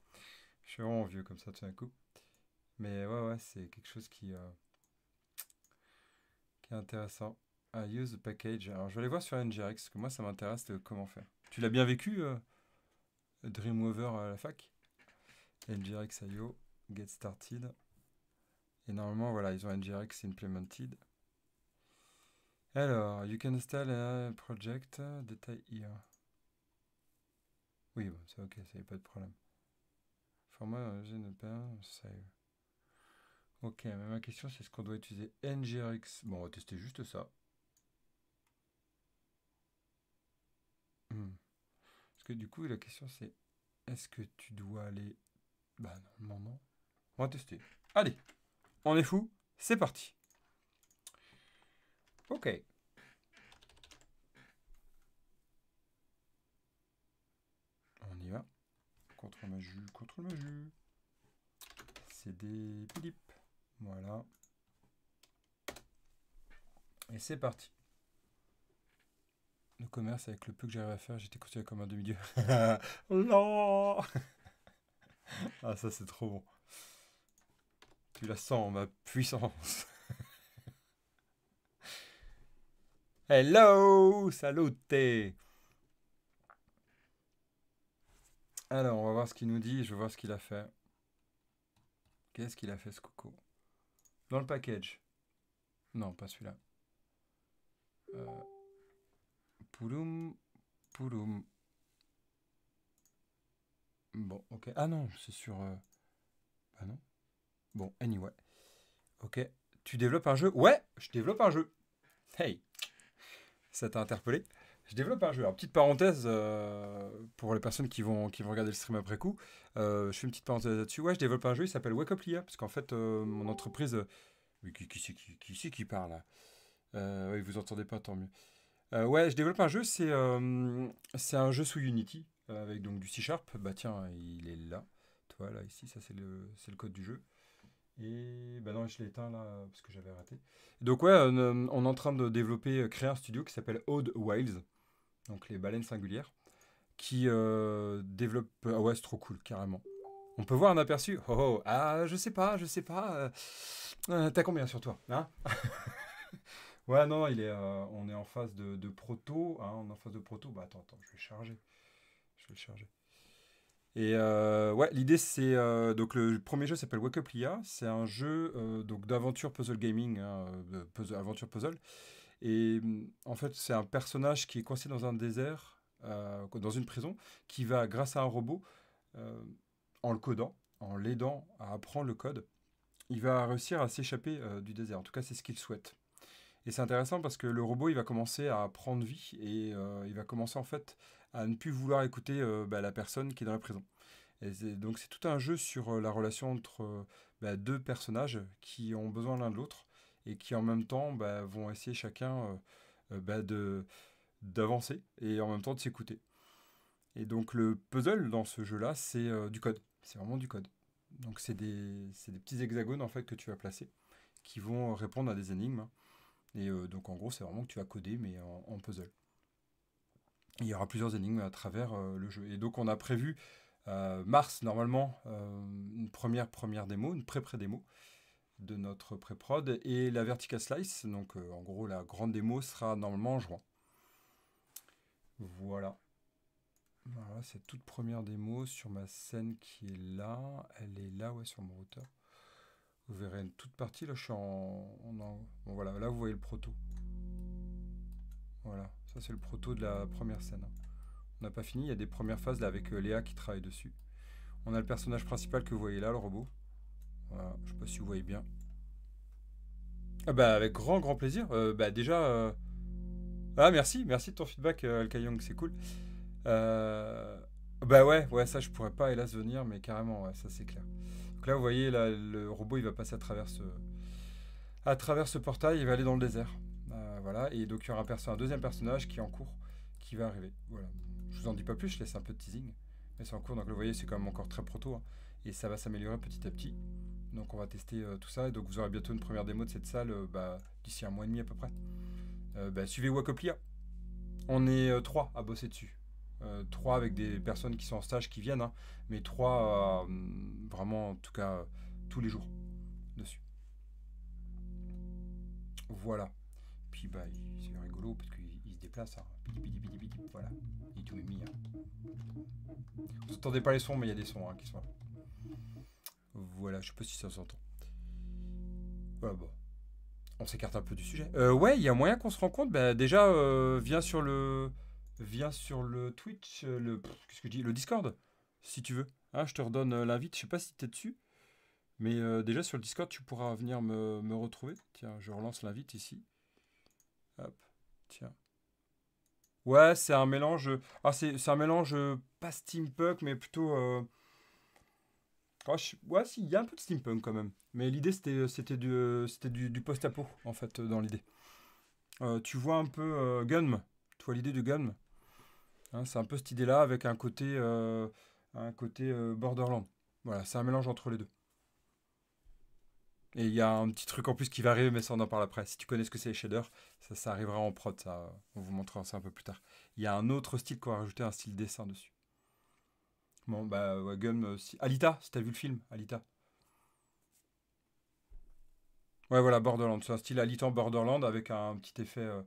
je suis vraiment vieux comme ça tout d'un coup. Mais ouais, ouais, c'est quelque chose qui, euh, qui est intéressant. I use the package. Alors, je vais aller voir sur NGRX, parce que moi, ça m'intéresse de comment faire. Tu l'as bien vécu, euh, Dreamweaver à la fac NGRX get started. Et normalement, voilà, ils ont NGRX implemented. Alors, you can install a project, detail here. Oui, bon, c'est ok, ça n'y a pas de problème. Euh, euh, ok, ma question c'est est ce qu'on doit utiliser NGRX Bon, on va tester juste ça. Hmm. Parce que du coup, la question c'est est-ce que tu dois aller. Bah, normalement, non. On va tester. Allez, on est fou, c'est parti. Ok. contre ma ju, contre ma ju. C'est des pilip. Voilà. Et c'est parti. Le commerce, avec le peu que j'arrive à faire, j'étais considéré comme un demi-dieu. non Ah, ça, c'est trop bon. Tu la sens, ma puissance. Hello Salute Alors, on va voir ce qu'il nous dit. Je voir ce qu'il a fait. Qu'est-ce qu'il a fait, ce coco Dans le package. Non, pas celui-là. Euh, pouloum, pouloum. Bon, ok. Ah non, c'est sur... Ah non Bon, anyway. Ok. Tu développes un jeu Ouais, je développe un jeu. Hey Ça t'a interpellé je développe un jeu. Alors, petite parenthèse euh, pour les personnes qui vont, qui vont regarder le stream après coup. Euh, je fais une petite parenthèse là-dessus. Ouais, je développe un jeu, il s'appelle Wake Up Lia, parce qu'en fait, euh, mon entreprise. Mais qui, qui, qui, qui, qui parle là Oui, vous entendez pas, tant mieux. ouais, je développe un jeu, c'est c'est un jeu sous Unity, avec donc du C Sharp. Bah tiens, il est là. Toi, là, ici, ça, c'est le, le code du jeu. Et bah non, je l'ai éteint là parce que j'avais raté. Donc ouais, on, est en train de développer, créer un studio qui s'appelle Odd Wiles donc les baleines singulières, qui euh, développent... Ah ouais, c'est trop cool, carrément. On peut voir un aperçu Oh, oh, oh. ah, je sais pas, je sais pas. Euh, euh T'as combien sur toi hein? Ouais, non, il est, euh, on est en phase de, proto. Hein, on est en phase de proto. Bah attends, attends, je vais charger. Je vais le charger. Et ouais, l'idée c'est donc le premier jeu s'appelle Wake Up Lia. C'est un jeu donc d'aventure puzzle gaming, hein, puzzle, aventure puzzle, et mm, en fait, c'est un personnage qui est coincé dans un désert, euh, dans une prison, qui va, grâce à un robot, euh, en le codant, en l'aidant à apprendre le code, il va réussir à s'échapper euh, du désert. En tout cas, c'est ce qu'il souhaite. Et c'est intéressant parce que le robot, il va commencer à prendre vie et il va commencer en fait à ne plus vouloir écouter bah, la personne qui est dans la prison. donc c'est tout un jeu sur la relation entre bah, deux personnages qui ont besoin l'un de l'autre et qui en même temps bah, vont essayer chacun euh, euh, bah, de, d'avancer et en même temps de s'écouter. Et donc le puzzle dans ce jeu-là, c'est euh, du code. C'est vraiment du code. Donc c'est des, petits hexagones en fait que tu vas placer qui vont répondre à des énigmes. Hein. Et donc en gros, c'est vraiment que tu vas coder mais en, puzzle. il y aura plusieurs énigmes à travers le jeu. Et donc on a prévu mars normalement une première première démo, une pré-pré démo de notre pré-prod. Et la Vertica Slice, donc euh, en gros la grande démo, sera normalement en juin. Voilà. cette toute première démo sur ma scène qui est là. Elle est là, ouais, sur mon routeur. Vous verrez une toute partie. Là, je suis en. bon, voilà, là, vous voyez le proto. Voilà, ça, c'est le proto de la première scène. Hein. On n'a pas fini. Il y a des premières phases là avec euh, Léa qui travaille dessus. On a le personnage principal que vous voyez là, le robot je je sais pas si vous voyez bien. Ah bah avec grand grand plaisir. Euh, bah, déjà, euh, ah merci, merci de ton feedback, euh, c'est cool. Euh, bah ouais, ouais ça je pourrais pas hélas venir, mais carrément ça c'est clair. Donc là vous voyez le robot il va passer à travers ce, à travers ce portail, il va aller dans le désert. voilà et donc il y aura un, deuxième personnage qui est en cours, qui va arriver. Voilà, je vous en dis pas plus, je laisse un peu de teasing, mais c'est en cours donc vous voyez c'est quand même encore très proto hein, et ça va s'améliorer petit à petit. Donc on va tester euh, tout ça. Et donc vous aurez bientôt une première démo de cette salle euh, bah, d'ici un mois et demi à peu près. Euh, bah, suivez Wakoplia. On est trois à bosser dessus. trois avec des personnes qui sont en stage qui viennent, hein, mais trois vraiment en tout cas tous les jours dessus. Voilà. Puis bah c'est rigolo parce qu'il se déplace. Hein. voilà. Il tout Vous hein. entendez pas les sons, mais il y a des sons qui sont là. Voilà, je sais pas si ça s'entend. bon. On s'écarte un peu du sujet. Euh, ouais, il y a moyen qu'on se rencontre. compte. Bah, déjà, euh, viens sur le. sur le Twitch, euh, le. Qu'est-ce que je dis Le Discord, si tu veux. Ah, je te redonne euh, l'invite. Je sais pas si tu es dessus. Mais déjà sur le Discord, tu pourras venir me, me retrouver. Tiens, je relance l'invite ici. Hop, tiens. Ouais, c'est un mélange. Ah, c'est un mélange pas steampunk, mais plutôt. Ah, ouais, il y a un peu de steampunk quand même. Mais l'idée, c'était, euh, euh, c'était du, c'était du, post-apo, en fait, euh, dans l'idée. tu vois un peu euh, Gunm. Tu vois l'idée de Gunm hein, C'est un peu cette idée-là avec un côté, un côté Borderland. Voilà, c'est un mélange entre les deux. Et il y a un petit truc en plus qui va arriver, mais ça on en parle après. Si tu connais ce que c'est les shaders, ça, arrivera en prod, on vous montrera ça un peu plus tard. Il y a un autre style qu'on va rajouter, un style dessin dessus. Bon, bah, Wagum, euh, Alita, si t'as vu le film, Alita. Ouais, voilà, Borderland. C'est un style en Borderland avec un petit effet euh,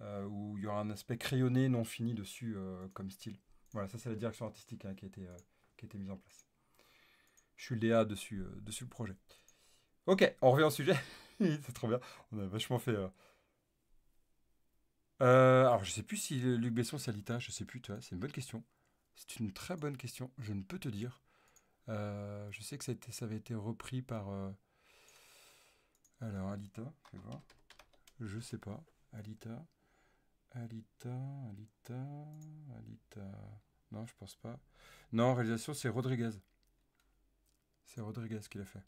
euh, où il y aura un aspect crayonné non fini dessus comme style. Voilà, ça, c'est la direction artistique hein, qui, a été, qui mise en place. Je suis Léa dessus, dessus le projet. Ok, on revient au sujet. c'est trop bien. On a vachement fait. alors, je sais plus si Luc Besson, c'est Alita. Je sais plus, c'est une bonne question. C'est une très bonne question. Je ne peux te dire. Euh, je sais que ça, avait été repris par. Euh, alors, Alita, je ne sais pas. Alita. Alita, Alita, Alita. Non, je pense pas. Non, réalisation, c'est Rodriguez. C'est Rodriguez qui l'a fait.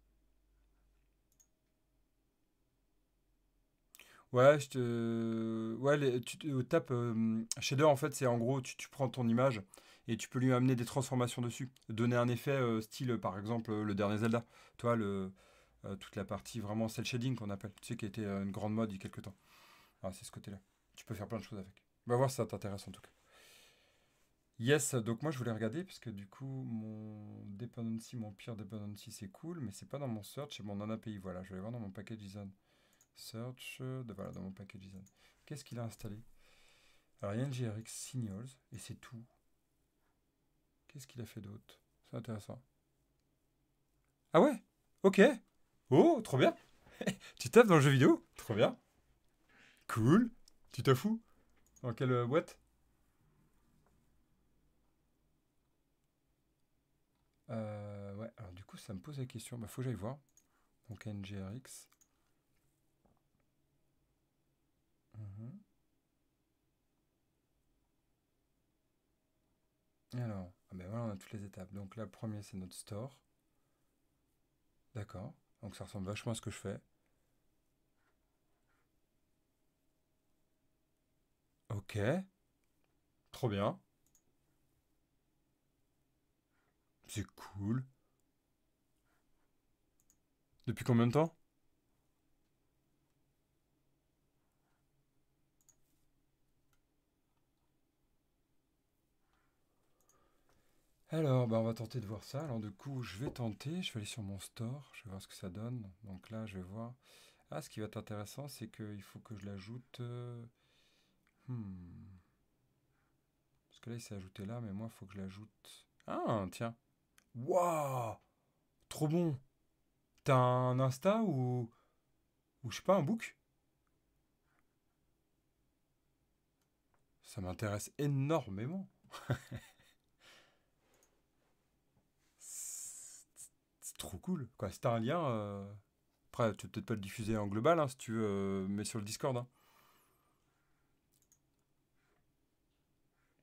Ouais, je ouais tu, tapes euh, shader en fait, c'est en gros tu, prends ton image et tu peux lui amener des transformations dessus. Donner un effet euh, style, par exemple, euh, le dernier Zelda. Toi, le, euh, toute la partie vraiment cel shading qu'on appelle, tu sais, qui était une grande mode il y a quelques temps. Ah, c'est ce côté-là. Tu peux faire plein de choses avec. va voir si ça t'intéresse en tout cas. Yes, donc moi je voulais regarder parce que du coup mon dependency, mon pire dependency c'est cool, mais c'est pas dans mon search et mon API. Voilà, je vais voir dans mon package Design. Search, voilà, dans mon package Design. Qu'est-ce qu'il a installé Alors il y a Signals et c'est tout. Qu'est-ce qu'il a fait d'autre C'est intéressant. Ah ouais Ok Oh, trop bien Tu tapes dans le jeu vidéo Trop bien Cool Tu t'as fous Dans quelle euh, boîte euh, Ouais, alors du coup, ça me pose la question. Bah, faut que j'aille voir. Donc, NGRX. Et mhm. Alors. Ah ben voilà, on a toutes les étapes. Donc la première c'est notre store. D'accord. Donc ça ressemble vachement à ce que je fais. Ok. Trop bien. C'est cool. Depuis combien de temps Alors, bah, on va tenter de voir ça. Alors, du coup, je vais tenter. Je vais aller sur mon store. Je vais voir ce que ça donne. Donc là, je vais voir. Ah, ce qui va être intéressant, c'est qu'il faut que je l'ajoute. Euh, hmm. Parce que là, il s'est ajouté là, mais moi, il faut que je l'ajoute. Ah, tiens. Waouh Trop bon T'as un Insta ou. Ou je sais pas, un book Ça m'intéresse énormément. trop cool. Quoi, C'est un lien, euh, après, tu peux peut-être pas le diffuser en global, hein, si tu veux, euh, mais sur le Discord. Hein.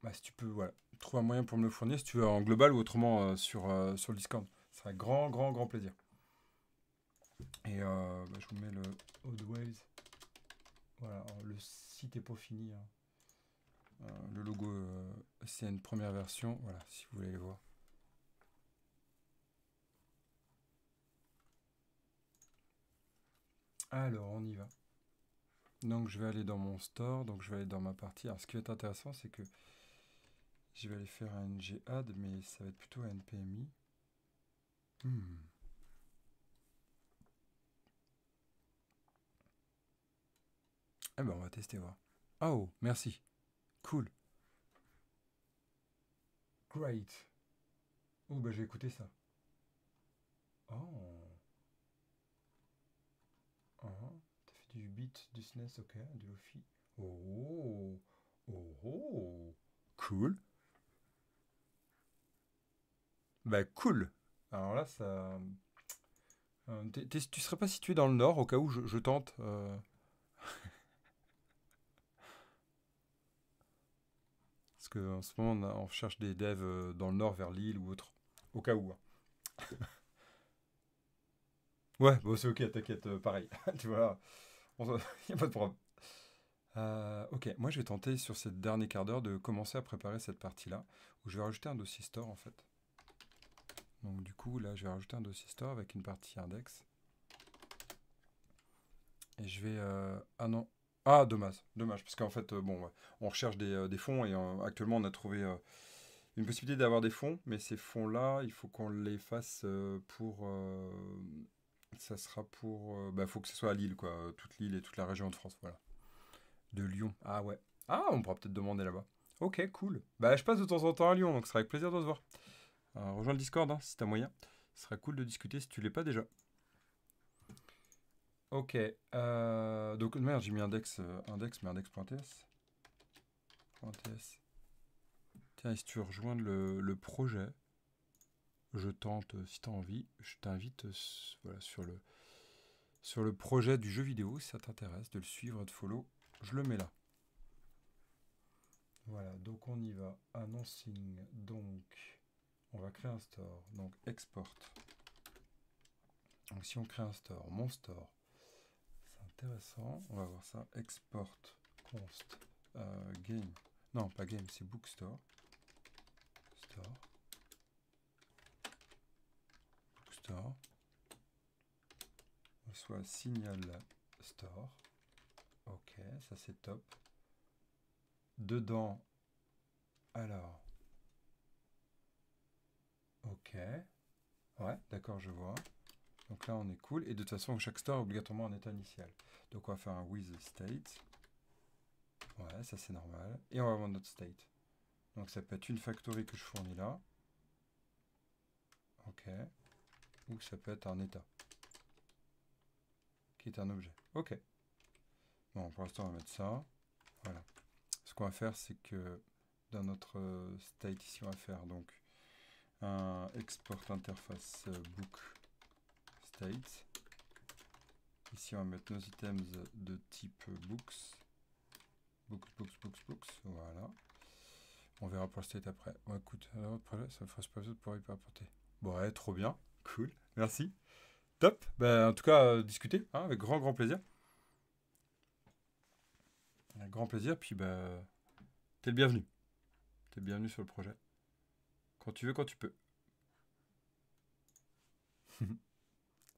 Bah, si tu peux, voilà, trouve un moyen pour me le fournir, si tu veux, en global ou autrement euh, sur, sur le Discord. ça serait grand, grand, grand plaisir. Et bah, je vous mets le Voilà, le site est pas fini. Hein. le logo, c'est une première version. Voilà, si vous voulez voir. Alors, on y va. Donc, je vais aller dans mon store, donc je vais aller dans ma partie. Alors, ce qui va être intéressant, c'est que je vais aller faire un NGAD, mais ça va être plutôt un NPMI. Hmm. Eh ben, on va tester voir. Oh, merci. Cool. Great. Oh, bah, ben, j'ai écouté ça. Oh. du SNES ok du Lofi Oh, oh, cool. Bah cool. Alors là, ça. Euh, tu serais pas situé dans le nord au cas où je, tente. Euh. Parce que en ce moment, on, cherche des devs euh, dans le nord, vers l'île ou autre, au cas où. Hein. ouais, bon, c'est ok, t'inquiète, pareil. tu vois. Il n'y a pas de problème. Euh, ok, moi je vais tenter sur ces derniers quart d'heure de commencer à préparer cette partie-là, où je vais rajouter un dossier store en fait. Donc du coup, là, je vais rajouter un dossier store avec une partie index. Et je vais... Euh, ah non. Ah, dommage. Dommage, parce qu'en fait, euh, bon, on recherche des fonds et actuellement, on a trouvé une possibilité d'avoir des fonds, mais ces fonds-là, il faut qu'on les fasse pour ça sera pour. Il euh, bah, faut que ce soit à Lille, quoi. Toute l'île et toute la région de France, voilà. De Lyon. Ah ouais. Ah, on pourra peut-être demander là-bas. Ok, cool. Bah, je passe de temps en temps à Lyon, donc ce sera avec plaisir de te voir. Euh, rejoins le Discord hein, si t'as moyen. Ce sera cool de discuter si tu l'es pas déjà. Ok. Euh, donc, merde, j'ai mis index, index, mais index.ts. .ts. Tiens, si tu rejoins le, le projet je tente, euh, si tu as envie, je t'invite euh, voilà, sur, le, sur le projet du jeu vidéo, si ça t'intéresse, de le suivre, de follow, je le mets là. Voilà, donc on y va. Announcing, donc on va créer un store, donc export. Donc si on crée un store, mon store, c'est intéressant, on va voir ça, export const euh, game, non pas game, c'est bookstore, store, on soit signal store. Ok, ça c'est top. Dedans, alors, ok, ouais, d'accord, je vois. Donc là, on est cool. Et de toute façon, chaque store obligatoirement en état initial. Donc on va faire un with state. Ouais, ça c'est normal. Et on va avoir notre state. Donc ça peut être une factory que je fournis là. Ok ou ça peut être un état qui est un objet. Ok. Bon, pour l'instant, on va mettre ça. Voilà. Ce qu'on va faire, c'est que dans notre euh, state ici, on va faire donc un export interface euh, book state. Ici, on va mettre nos items de type books. Books, books, books, books. Voilà. On verra pour le state après. Bon, écoute, ça ne fasse pas pour y pas apporter. Bon, ouais, trop bien. Cool, merci. Top. Ben, en tout cas, euh, discuter, hein, avec grand, grand plaisir. Avec grand plaisir, puis ben, t'es le bienvenu. T'es le bienvenu sur le projet. Quand tu veux, quand tu peux.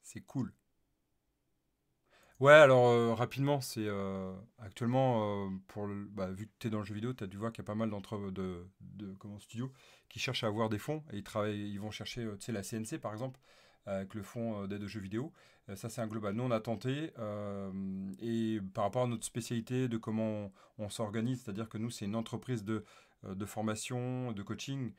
c'est cool. Ouais, alors euh, rapidement, c'est euh, actuellement, pour bah, vu que t'es dans le jeu vidéo, tu as dû voir qu'il y a pas mal d'entre de, de comment, studio qui cherchent à avoir des fonds et ils, travaillent, ils vont chercher, euh, la CNC par exemple, avec le fonds euh, d'aide aux jeux vidéo. Euh, ça, c'est un global. Nous, on a tenté, et par rapport à notre spécialité de comment on, s'organise, c'est-à-dire que nous, c'est une entreprise de, formation, de coaching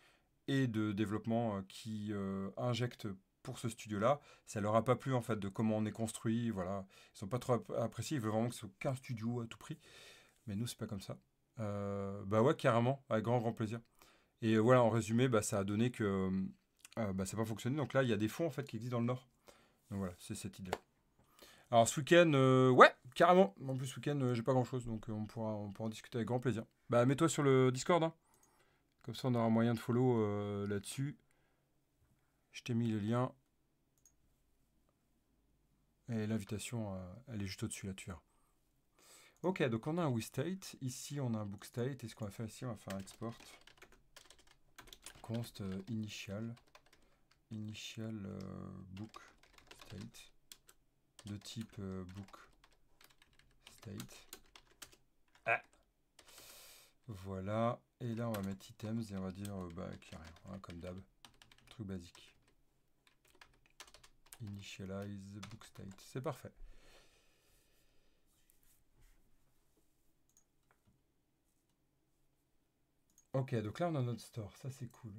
et de développement qui injecte pour ce studio-là. Ça leur a pas plu, en fait, de comment on est construit. Voilà. Ils sont pas trop appréciés. Ils veulent vraiment que ce soit qu'un studio à tout prix. Mais nous, c'est pas comme ça. Euh, bah ouais, carrément, avec grand, grand plaisir. Et euh, voilà, en résumé, bah, ça a donné que euh, euh, bah, ça n'a pas fonctionné. Donc là, il y a des fonds en fait qui existent dans le Nord. Donc voilà, c'est cette idée. Alors ce week-end, ouais, carrément. En plus, ce week-end, j'ai pas grand-chose, donc on, pourra, on pourra en discuter avec grand plaisir. Bah, mets-toi sur le Discord. Hein. Comme ça, on aura un moyen de follow là-dessus. Je t'ai mis le lien. Et l'invitation, elle est juste au-dessus, là, dessus Ok, donc on a un state Ici, on a un BookState. Et ce qu'on va faire ici, on va faire un export. Euh, initial initial euh, book state de type euh, book state. Ah. Voilà. Et là, on va mettre items et on va dire bah, qu'il a rien, comme d'hab. Truc basique. Initialize book state. C'est parfait. Ok, donc là on a notre store, ça c'est cool.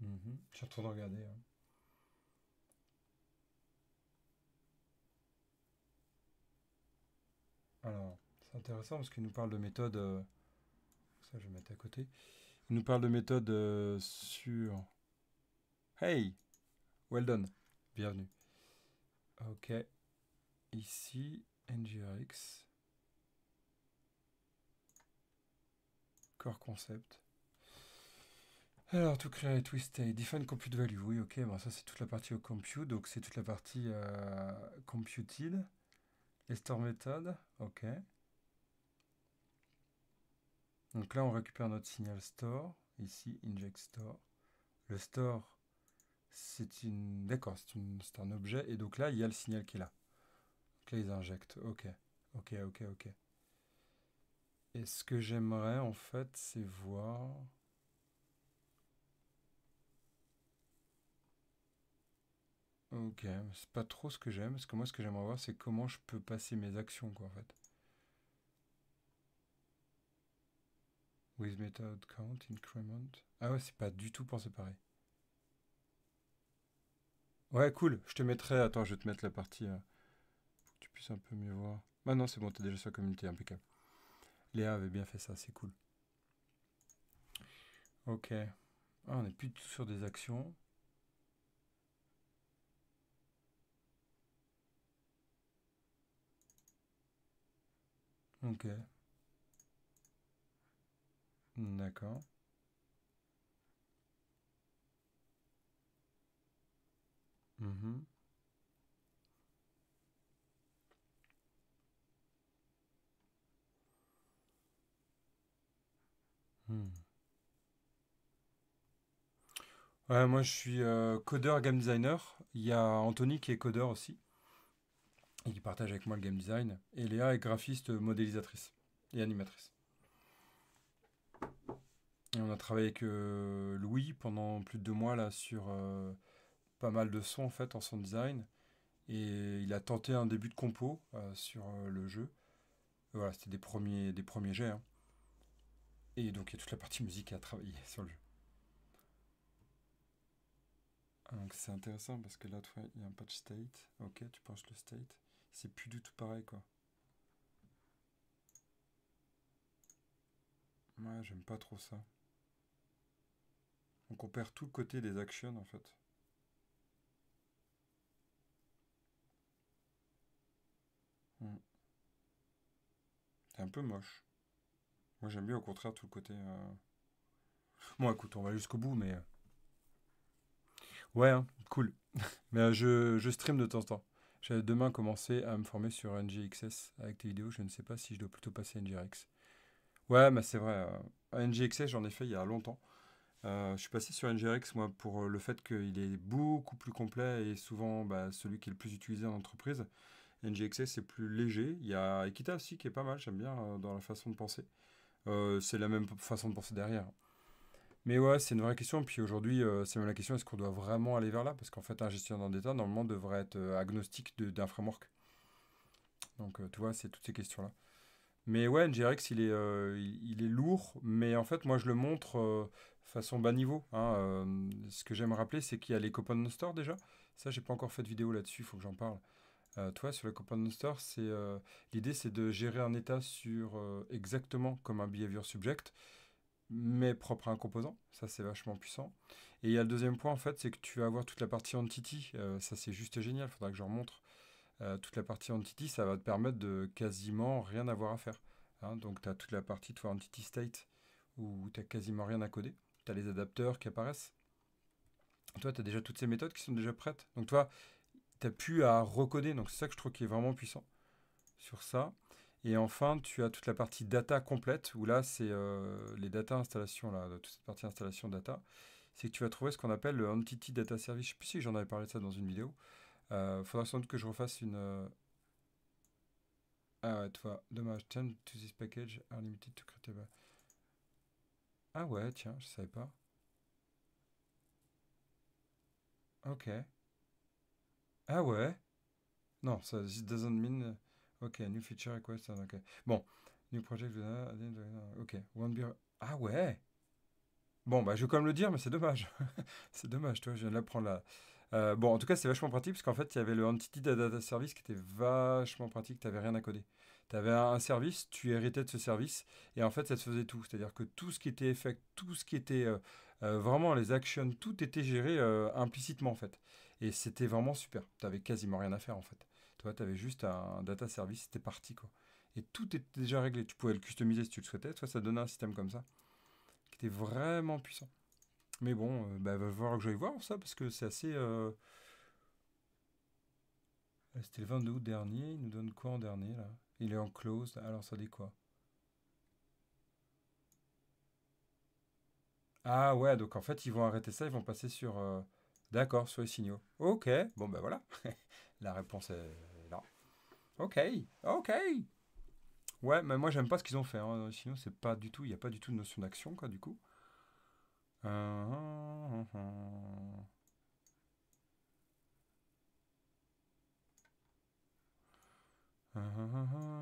Mhm. Je suis en train de regarder. Hein. Alors, c'est intéressant parce qu'il nous parle de méthode. Euh, ça, je vais mettre à côté. Il nous parle de méthode euh, sur. Hey! Well done! Bienvenue. Ok ici ngrx core concept alors to create twisted define compute value oui ok ça c'est toute la partie au compute donc c'est toute la partie euh, computed et store method ok donc là on récupère notre signal store ici inject store le store c'est une d'accord c'est un objet et donc là il y a le signal qui est là qu'ils injectent. Ok, ok, ok, ok. Et ce que j'aimerais en fait, c'est voir. Ok, c'est pas trop ce que j'aime, parce que moi ce que j'aimerais voir c'est comment je peux passer mes actions quoi en fait. With method count, increment. Ah ouais, c'est pas du tout pensé pareil. Ouais, cool, je te mettrai, attends, je vais te mettre la partie. Euh, puisse un peu mieux voir. Ah non, c'est bon, t'es déjà sur la communauté, impeccable. Léa avait bien fait ça, c'est cool. Ok. Ah, on n'est plus sur des actions. Ok. D'accord. Mhm. Hmm. moi, je suis euh, codeur, game designer. Il y a Anthony qui est codeur aussi. Et qui partage avec moi le game design. Et Léa est graphiste, modélisatrice et animatrice. Et on a travaillé avec euh, Louis pendant plus de deux mois là sur euh, pas mal de sons en fait en son design. Et il a tenté un début de compo sur le jeu. voilà, c'était des premiers, des premiers jets. Hein. Et donc il y a toute la partie musique à travailler sur le jeu. Ah, c'est intéressant parce que là, toi, il y a un patch state. Ok, tu penses le state. C'est plus du tout pareil, quoi. Ouais, j'aime pas trop ça. Donc on perd tout le côté des actions, en fait. Hmm. C'est un peu moche. Moi j'aime bien au contraire tout le côté. Euh, bon écoute, on va jusqu'au bout, mais. Euh, ouais, hein, cool. mais euh, je, je, stream de temps en temps. J'avais demain commencé à me former sur NGXS avec tes vidéos. Je ne sais pas si je dois plutôt passer NGRX. Ouais, mais c'est vrai. NGXS, j'en ai fait il y a longtemps. je suis passé sur NGRX, moi, pour le fait qu'il est beaucoup plus complet et souvent bah, celui qui est le plus utilisé en entreprise. NGXS, c'est plus léger. Il y a Equita aussi qui est pas mal, j'aime bien dans la façon de penser. Euh, c'est la même façon de penser derrière. Mais ouais, c'est une vraie question. Puis aujourd'hui, euh, c'est même la question est-ce qu'on doit vraiment aller vers là Parce qu'en fait, un gestionnaire d'État, normalement, devrait être euh, agnostique d'un framework. Donc, tu vois, c'est toutes ces questions-là. Mais ouais, NGRX, il est, il est lourd. Mais en fait, moi, je le montre façon bas niveau. Hein, ce que j'aime rappeler, c'est qu'il y a les copan Store déjà. Ça, j'ai pas encore fait de vidéo là-dessus, il faut que j'en parle. Euh, toi, sur le Component Store, c'est euh, l'idée, c'est de gérer un état sur euh, exactement comme un behavior subject, mais propre à un composant. Ça, c'est vachement puissant. Et il y a le deuxième point, en fait, c'est que tu vas avoir toute la partie entity. ça, c'est juste génial. Il faudra que je remontre. toute la partie entity, ça va te permettre de quasiment rien avoir à faire. Hein. Donc, tu as toute la partie, entity state, où tu n'as quasiment rien à coder. Tu as les adapteurs qui apparaissent. Toi, tu as déjà toutes ces méthodes qui sont déjà prêtes. Donc, toi, tu as pu à recoder. Donc, c'est ça que je trouve qui est vraiment puissant sur ça. Et enfin, tu as toute la partie data complète, où là, c'est euh, les data installations, là, toute cette partie installation data. C'est que tu vas trouver ce qu'on appelle le Entity Data Service. Je ne sais plus si j'en avais parlé de ça dans une vidéo. Euh, faudra sans doute que je refasse une... Euh, ah ouais, toi, dommage. Turn to this package are limited to create Ah ouais, tiens, je ne savais pas. Ok. Ah ouais Non, ça veut doesn't mean. Euh, ok, new feature request. Hein, bon, new project. Ok, One beer. Ah ouais Bon, bah, je vais quand même le dire, mais c'est dommage. c'est dommage, toi, je viens de l'apprendre là. Euh, bon, en tout cas, c'est vachement pratique parce qu'en fait, il y avait le Entity Data Service qui était vachement pratique. Tu n'avais rien à coder. Tu avais un, service, tu héritais de ce service et en fait, ça te faisait tout. C'est-à-dire que tout ce qui était effect, tout ce qui était euh, vraiment les actions, tout était géré implicitement en fait. Et c'était vraiment super. Tu avais quasiment rien à faire en fait. Toi, tu avais juste un data service, c'était parti quoi. Et tout était déjà réglé. Tu pouvais le customiser si tu le souhaitais. Toi, ça donnait un système comme ça qui était vraiment puissant. Mais bon, il euh, bah, va falloir que j'aille voir ça parce que c'est assez. Euh, ah, c'était le 22 août dernier. Il nous donne quoi en dernier là Il est en close. Alors ça dit quoi Ah ouais, donc en fait, ils vont arrêter ça. Ils vont passer sur. Euh, D'accord, sur les signaux. Ok, bon ben voilà. la réponse est là. Ok, ok. Ouais, mais moi j'aime pas ce qu'ils ont fait. Hein. Sinon, c'est pas du tout, il n'y a pas du tout de notion d'action, quoi, du coup.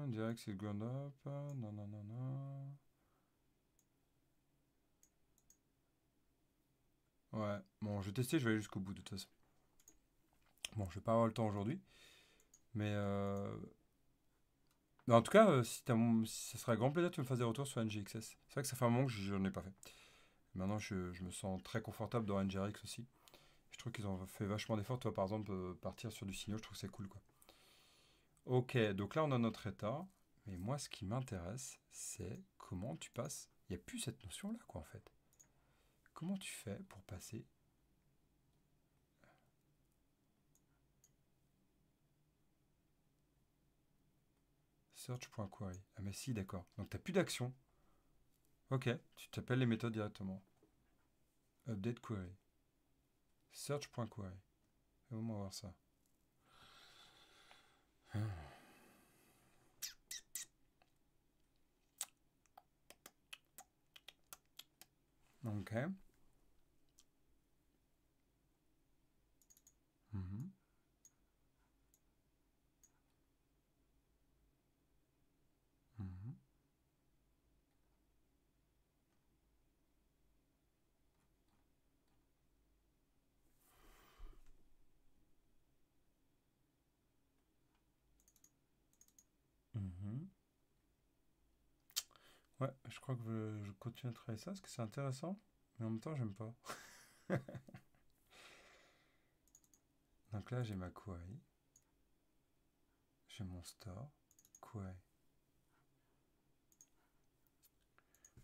Direct, c'est ground up. Non, non, non, non. Ouais, bon, je vais tester, je vais aller jusqu'au bout de toute façon. Bon, je vais pas avoir le temps aujourd'hui. Mais. Euh, en tout cas, ce euh, si, tu, ça serait un grand plaisir que tu me fasses des retours sur NGXS. C'est vrai que ça fait un moment que je n'en ai pas fait. Maintenant, je, me sens très confortable dans NGRX aussi. Je trouve qu'ils ont fait vachement d'efforts. Toi, par exemple, euh, partir sur du signal, je trouve que c'est cool. quoi. Ok, donc là, on a notre état. Mais moi, ce qui m'intéresse, c'est comment tu passes. Il n'y a plus cette notion-là, quoi, en fait. Comment tu fais pour passer Search.query. Ah mais si, d'accord. Donc t'as plus d'action. Ok, tu t'appelles les méthodes directement. Update query. Search.query. Fais-moi voir ça. Ok. Mhm. Mhm. Mhm. Ouais, je crois que je, je continue à travailler ça parce que c'est intéressant, mais en même temps, j'aime pas. Donc là, j'ai ma query. J'ai mon store. Query.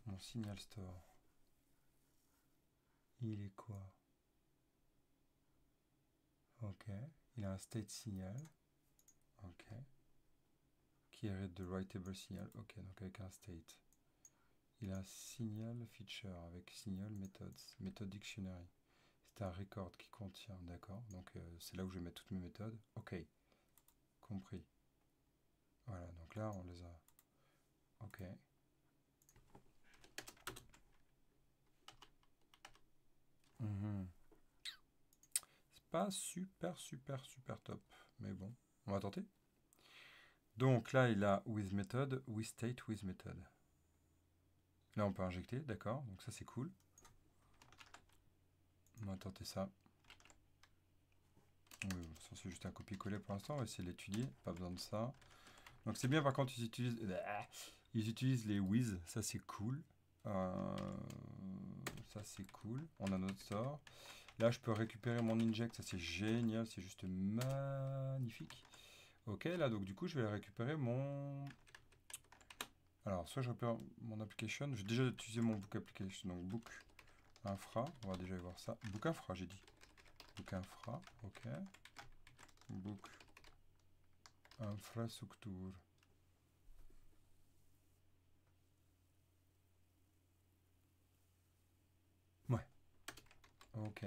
Mon signal store. Il est quoi Ok. Il a un state signal. Ok. Qui est de writable signal. Ok, donc avec un state. Il a un signal feature avec signal methods, méthode dictionary c'est un record qui contient, d'accord. Donc euh, c'est là où je vais mettre toutes mes méthodes. Ok, compris. Voilà, donc là on les a. Ok. Mhm. C'est pas super, super, super top. Mais bon, on va tenter. Donc là, il a with method, with state, with method. Là, on peut injecter, d'accord. Donc ça, c'est cool. On va tenter ça. Oui, c'est juste un copier-coller pour l'instant. On va essayer de l'étudier. Pas besoin de ça. Donc c'est bien, par contre, ils utilisent, euh, ils utilisent les Wiz, Ça, c'est cool. Euh, ça, c'est cool. On a notre sort. Là, je peux récupérer mon inject. Ça, c'est génial. C'est juste magnifique. Ok, là, donc du coup, je vais récupérer mon... Alors, soit je récupère mon application. J'ai déjà utilisé mon book application. Donc, book Infra, on va déjà voir ça. Book infra, j'ai dit. Book infra, ok. Book infrastructure. Ouais. Ok.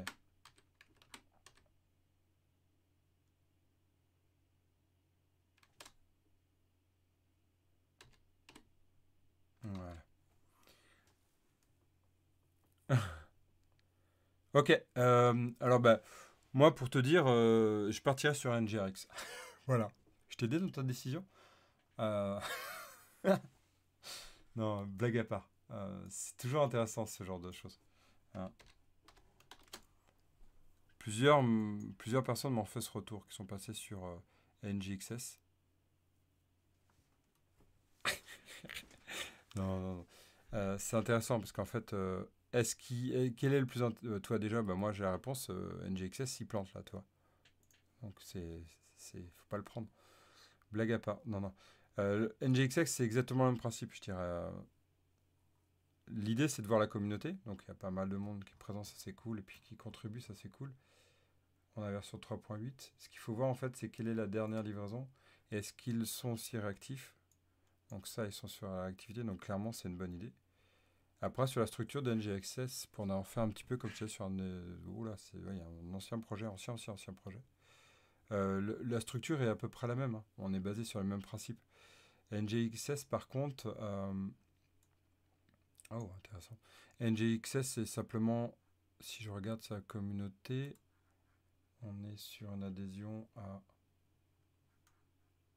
Voilà. Ok, euh, alors ben moi pour te dire, euh, je partirai sur NGRX. voilà. Je t'ai aidé dans ta décision euh, Non, blague à part. c'est toujours intéressant ce genre de choses. Hein. Plusieurs, plusieurs personnes m'ont fait ce retour qui sont passées sur NGXS. non. c'est intéressant parce qu'en fait, est-ce qui, euh, quel est le plus euh, Toi déjà, bah, moi j'ai la réponse. Euh, NGXS, s'y plante là, toi. Donc c'est, c'est, faut pas le prendre. Blague à part. Non, non. NGXS, c'est exactement le même principe, je dirais. L'idée, c'est de voir la communauté. Donc il y a pas mal de monde qui est présent, ça c'est cool, et puis qui contribue, ça c'est cool. On a version 3.8. Ce qu'il faut voir en fait, c'est quelle est la dernière livraison et est-ce qu'ils sont aussi réactifs. Donc ça, ils sont sur la réactivité. Donc clairement, c'est une bonne idée. Après, sur la structure NGXS, pour en faire un petit peu comme tu sais, sur un, euh, c'est, un ancien projet, ancien, ancien, projet, euh, la structure est à peu près la même. Hein. On est basé sur les mêmes principes. NGXS, par contre, euh, oh, intéressant. NGXS, c'est simplement, si je regarde sa communauté, on est sur une adhésion à.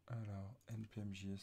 Alors, NPMJS.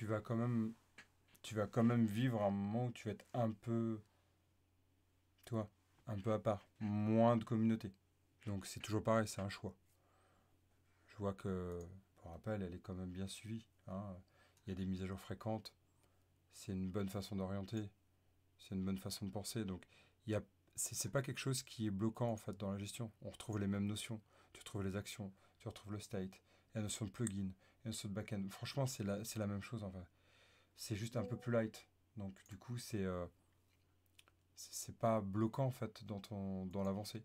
tu vas quand même tu vas quand même vivre un moment où tu vas être un peu toi un peu à part moins de communauté donc c'est toujours pareil c'est un choix je vois que pour rappel elle est quand même bien suivie hein. il y a des mises à jour fréquentes c'est une bonne façon d'orienter c'est une bonne façon de penser donc il y c'est pas quelque chose qui est bloquant en fait dans la gestion on retrouve les mêmes notions tu retrouves les actions tu retrouves le state la notion de plugin et un saut de back-end. Franchement, c'est la, la même chose en C'est juste un peu plus light. Donc, du coup, euh, c'est c'est pas bloquant en fait dans, ton, dans l'avancée.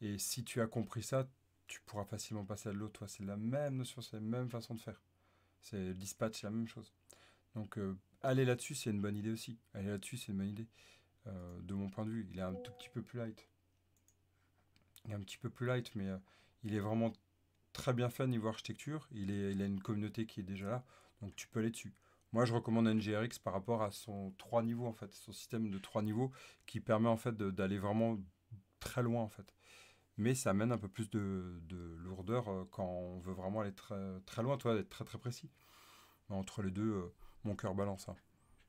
Et si tu as compris ça, tu pourras facilement passer à l'autre. toi C'est la même notion, c'est la même façon de faire. C'est dispatch, c'est la même chose. Donc, euh, aller là-dessus, c'est une bonne idée aussi. Aller là-dessus, c'est une bonne idée. Euh, de mon point de vue, il est un tout petit peu plus light. Il est un petit peu plus light, mais il est vraiment très bien fait niveau architecture. Il, est, a une communauté qui est déjà là, donc tu peux aller dessus. Moi, je recommande NGRX par rapport à son trois niveaux, en fait, son système de trois niveaux qui permet en fait d'aller vraiment très loin, en fait. Mais ça amène un peu plus de, lourdeur euh, quand on veut vraiment aller très, très loin, toi, d'être très très précis. Bah, entre les deux, euh, mon cœur balance. Hein.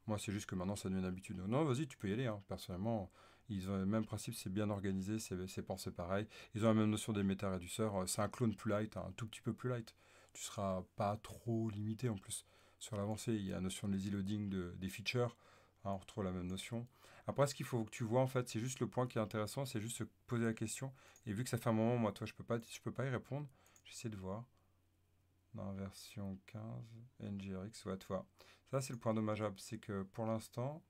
Moi, c'est juste que maintenant, ça devient une habitude. Non, vas-y, tu peux y aller. Hein. Personnellement, ils ont le même principe, c'est bien organisé, c'est pensé pareil. Ils ont la même notion des méta-réduceurs. Euh, c'est un clone plus light, un tout petit peu plus light. Tu ne seras pas trop limité en plus sur l'avancée. Il y a la notion de lazy loading des features. Hein, on retrouve la même notion. Après, ce qu'il faut que tu vois, en fait, c'est juste le point qui est intéressant, c'est juste se poser la question. Et vu que ça fait un moment, moi, toi, je peux pas, je peux pas y répondre. J'essaie de voir. Dans version 15, NGRX, ouais, toi. Ça, c'est le point dommageable. C'est que pour l'instant,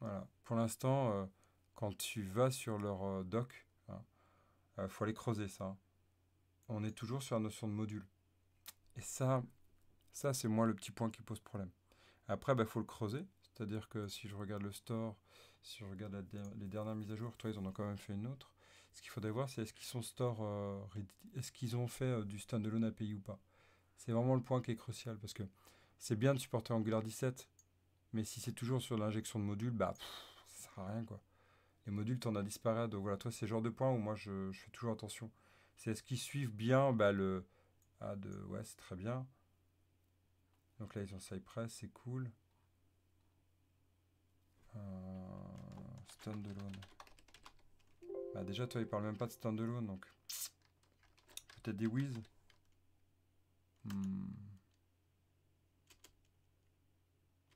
Voilà. Pour l'instant, euh, quand tu vas sur leur euh, doc, il hein, euh, faut aller creuser ça. On est toujours sur la notion de module. Et ça, ça c'est moi le petit point qui pose problème. Après, il bah, faut le creuser. C'est-à-dire que si je regarde le store, si je regarde les dernières mises à jour, toi, ils en ont quand même fait une autre. Ce qu'il faudrait voir, c'est est-ce qu'ils sont store, est-ce qu'ils ont fait du du standalone API ou pas. C'est vraiment le point qui est crucial parce que c'est bien de supporter Angular 17, mais si c'est toujours sur l'injection de modules, bah, ça sert à rien, quoi. Les modules, tendent as disparaître. Donc voilà, toi, c'est le genre de point où moi, je, fais toujours attention. C'est est-ce qu'ils suivent bien bah, le... Ah, de... Ouais, c'est très bien. Donc là, ils ont Cypress, c'est cool. Euh, standalone. Bah déjà, toi, ils parlent même pas de standalone, donc... Peut-être des whiz hmm.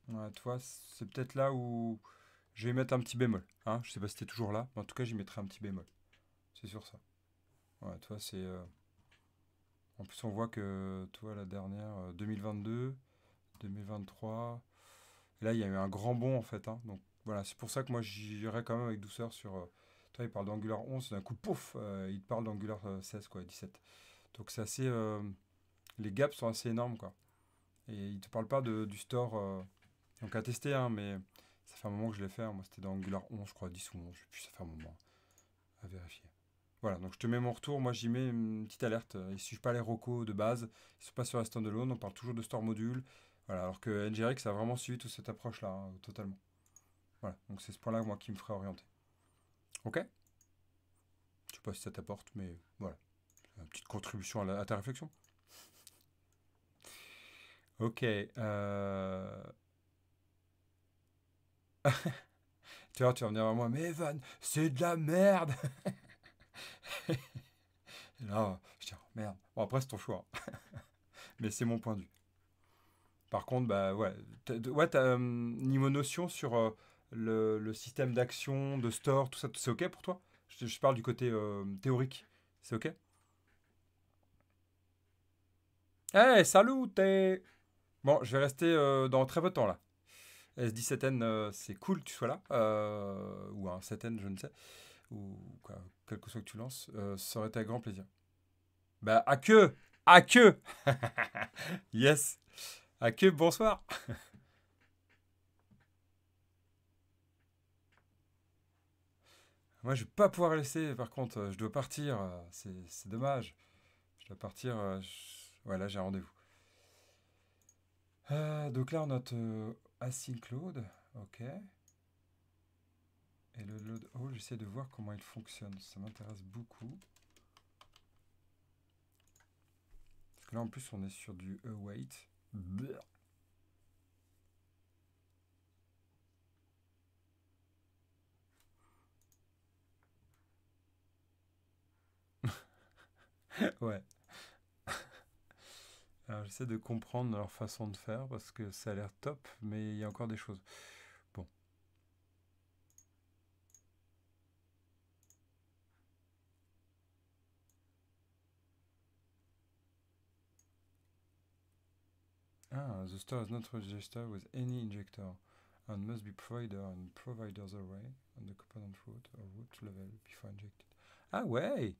Ouais, toi c'est peut-être là où je vais mettre un petit bémol. Hein. Je sais pas si t'es toujours là, mais en tout cas, j'y mettrai un petit bémol. C'est sûr ça. Ouais, toi c'est. Euh, en plus, on voit que, toi la dernière, 2022, euh, 2023. Là, il y a eu un grand bond, en fait. Hein. Donc, voilà, c'est pour ça que moi, j'irai quand même avec douceur sur. Euh, toi, il parle d'Angular 11, d'un coup, pouf, il te parle d'Angular 16, quoi, 17. Donc, c'est assez. Les gaps sont assez énormes, quoi. Et il te parle pas de, du store. Donc à tester, hein, mais ça fait un moment que je l'ai fait. Hein. Moi, c'était dans Angular 11, je crois, 10 ou 11, je sais plus, ça fait un moment. Hein, à vérifier. Voilà, donc je te mets mon retour. Moi, j'y mets une petite alerte. Euh, ils ne suivent pas les rocos de base. Ils ne sont pas sur la standalone. On parle toujours de store module. Voilà, alors que NGRX a vraiment suivi toute cette approche-là, totalement. Voilà, donc c'est ce point-là, moi, qui me ferait orienter. Ok Je ne sais pas si ça t'apporte, mais voilà. Une petite contribution à, à ta réflexion. Ok. Euh tu vois, tu vas venir vers moi, mais Evan, c'est de la merde là, je dis, oh, merde. Bon, après, c'est ton choix. mais c'est mon point de vue. Par contre, bah ouais, as, ouais t'as hum, notion sur euh, le, système d'action, de store, tout ça, c'est ok pour toi je, parle du côté hum, théorique, c'est ok hey, eh, salut Bon, je vais rester euh, dans très peu de temps là. S17N, euh, c'est cool tu sois là, euh, ou un 7N, je ne sais, ou quoi, quel que soit que tu lances, euh, ça aurait été un grand plaisir. Bah, à que À que Yes À que, bonsoir Moi, je vais pas pouvoir laisser, par contre, je dois partir, c'est dommage. Je dois partir, voilà j'ai un rendez-vous. donc là, on a... Te load, ok. Et le load oh, all, j'essaie de voir comment il fonctionne. Ça m'intéresse beaucoup. là, en plus, on est sur du await. ouais. Alors j'essaie de comprendre leur façon de faire parce que ça a l'air top, mais il y a encore des choses. Bon. Ah, the store is not registered with any injector and must be provider and provider's array on the component route or root level before injected. Ah ouais!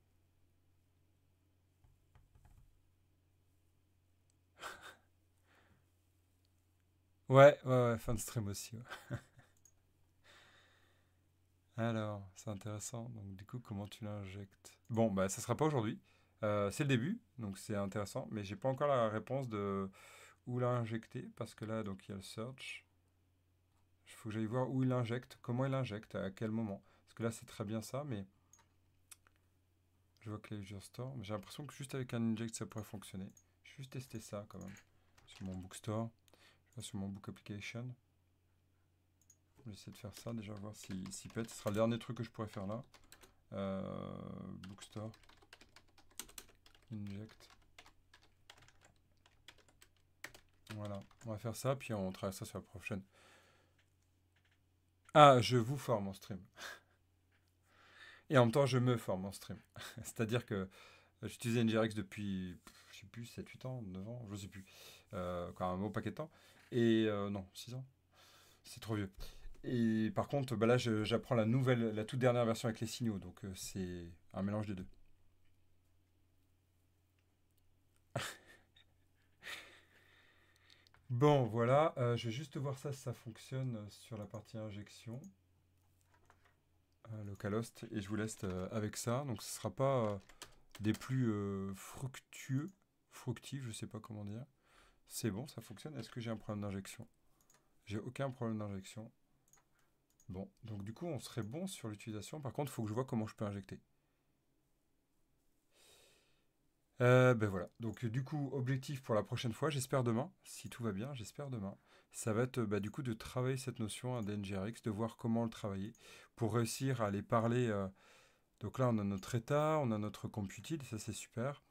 Ouais, ouais, ouais, fin de stream aussi. Alors, c'est intéressant. Donc, du coup, comment tu l'injectes Bon, bah, ça sera pas aujourd'hui. Euh, c'est le début, donc c'est intéressant, mais j'ai pas encore la réponse de où l'injecter parce que là, donc il y a le search. Il faut que j'aille voir où il injecte, comment il injecte, à quel moment. Parce que là, c'est très bien ça, mais je vois que les user store. J'ai l'impression que juste avec un inject, ça pourrait fonctionner. Je vais juste tester ça quand même sur mon bookstore sur mon book application. Je vais essayer de faire ça, déjà voir si si pète. Ce sera le dernier truc que je pourrais faire là. Euh, bookstore. Inject. Voilà, on va faire ça, puis on travaille ça sur la prochaine. Ah, je vous forme en stream. Et en même temps, je me forme en stream. C'est-à-dire que euh, j'utilise NGRX depuis, je sais plus, 7-8 ans, 9 ans, je sais plus, euh, quand même un beau paquet de temps. Et euh, non, 6 ans C'est trop vieux. Et par contre, bah là, j'apprends la nouvelle, la toute dernière version avec les signaux. Donc euh, c'est un mélange des deux. bon, voilà. Euh, je vais juste voir ça si ça fonctionne sur la partie injection. localhost Et je vous laisse avec ça. Donc ce ne sera pas des plus fructueux, fructif je sais pas comment dire. C'est bon, ça fonctionne. Est-ce que j'ai un problème d'injection J'ai aucun problème d'injection. Bon, donc du coup, on serait bon sur l'utilisation. Par contre, il faut que je vois comment je peux injecter. Euh, ben voilà, donc du coup, objectif pour la prochaine fois, j'espère demain, si tout va bien, j'espère demain, ça va être bah, du coup de travailler cette notion hein, d'NGRX, de voir comment le travailler, pour réussir à aller parler. Euh, donc là, on a notre état, on a notre computed, ça c'est super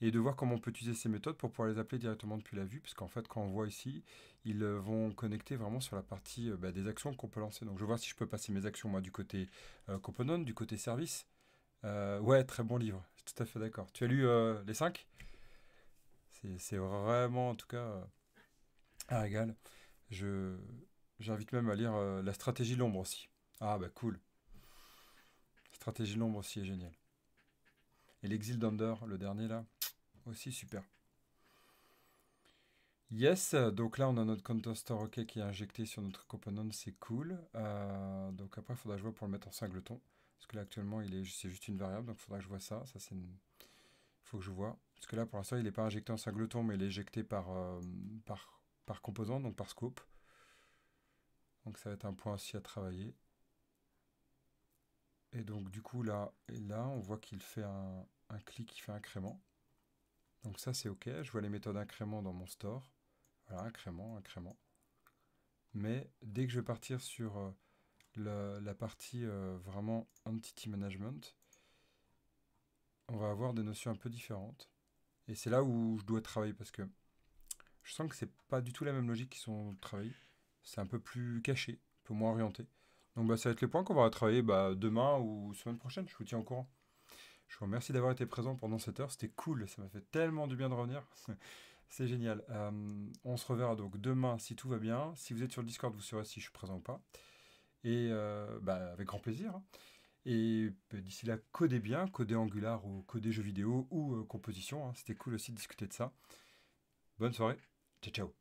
et de voir comment on peut utiliser ces méthodes pour pouvoir les appeler directement depuis la vue, parce qu'en fait, quand on voit ici, ils euh, vont connecter vraiment sur la partie euh, bah, des actions qu'on peut lancer. Donc, je vais voir si je peux passer mes actions, moi, du côté euh, component, du côté service. ouais, très bon livre, je suis tout à fait d'accord. Tu as lu les 5 C'est vraiment, en tout cas, un régal. Je... J'invite même à lire La stratégie de l'ombre aussi. Ah, bah cool. Stratégie de l'ombre aussi est géniale. Et l'exil d'Under, le dernier là, aussi super. Yes, donc là on a notre counter OK qui est injecté sur notre component, c'est cool. Euh, donc après il faudra que je vois pour le mettre en singleton. Parce que là actuellement il est c'est juste une variable, donc il faudra que je vois ça. Ça c'est faut que je vois. Parce que là pour l'instant il n'est pas injecté en singleton mais il est éjecté par, euh, par, par composant, donc par scope. Donc ça va être un point aussi à travailler. Et donc du coup là, là on voit qu'il fait un, clic qui fait un incrément. Donc ça c'est ok, je vois les méthodes incrément dans mon store. Voilà, incrément, incrément. Mais dès que je vais partir sur euh, la, partie euh, vraiment entity management, on va avoir des notions un peu différentes. Et c'est là où je dois travailler parce que je sens que c'est pas du tout la même logique qui sont travaillées. C'est un peu plus caché, un peu moins orienté. Donc bah, ça va être les points qu'on va travailler bah, demain ou semaine prochaine, je vous tiens au courant. Je vous remercie d'avoir été présent pendant cette heure, c'était cool, ça m'a fait tellement du bien de revenir. C'est génial. Euh, on se reverra donc demain si tout va bien. Si vous êtes sur le Discord, vous saurez si je suis présent ou pas. Et euh, bah, avec grand plaisir. Hein. Et d'ici là, codez bien, codez Angular ou codez jeux vidéo ou euh, composition. Hein. C'était cool aussi de discuter de ça. Bonne soirée. Ciao, ciao.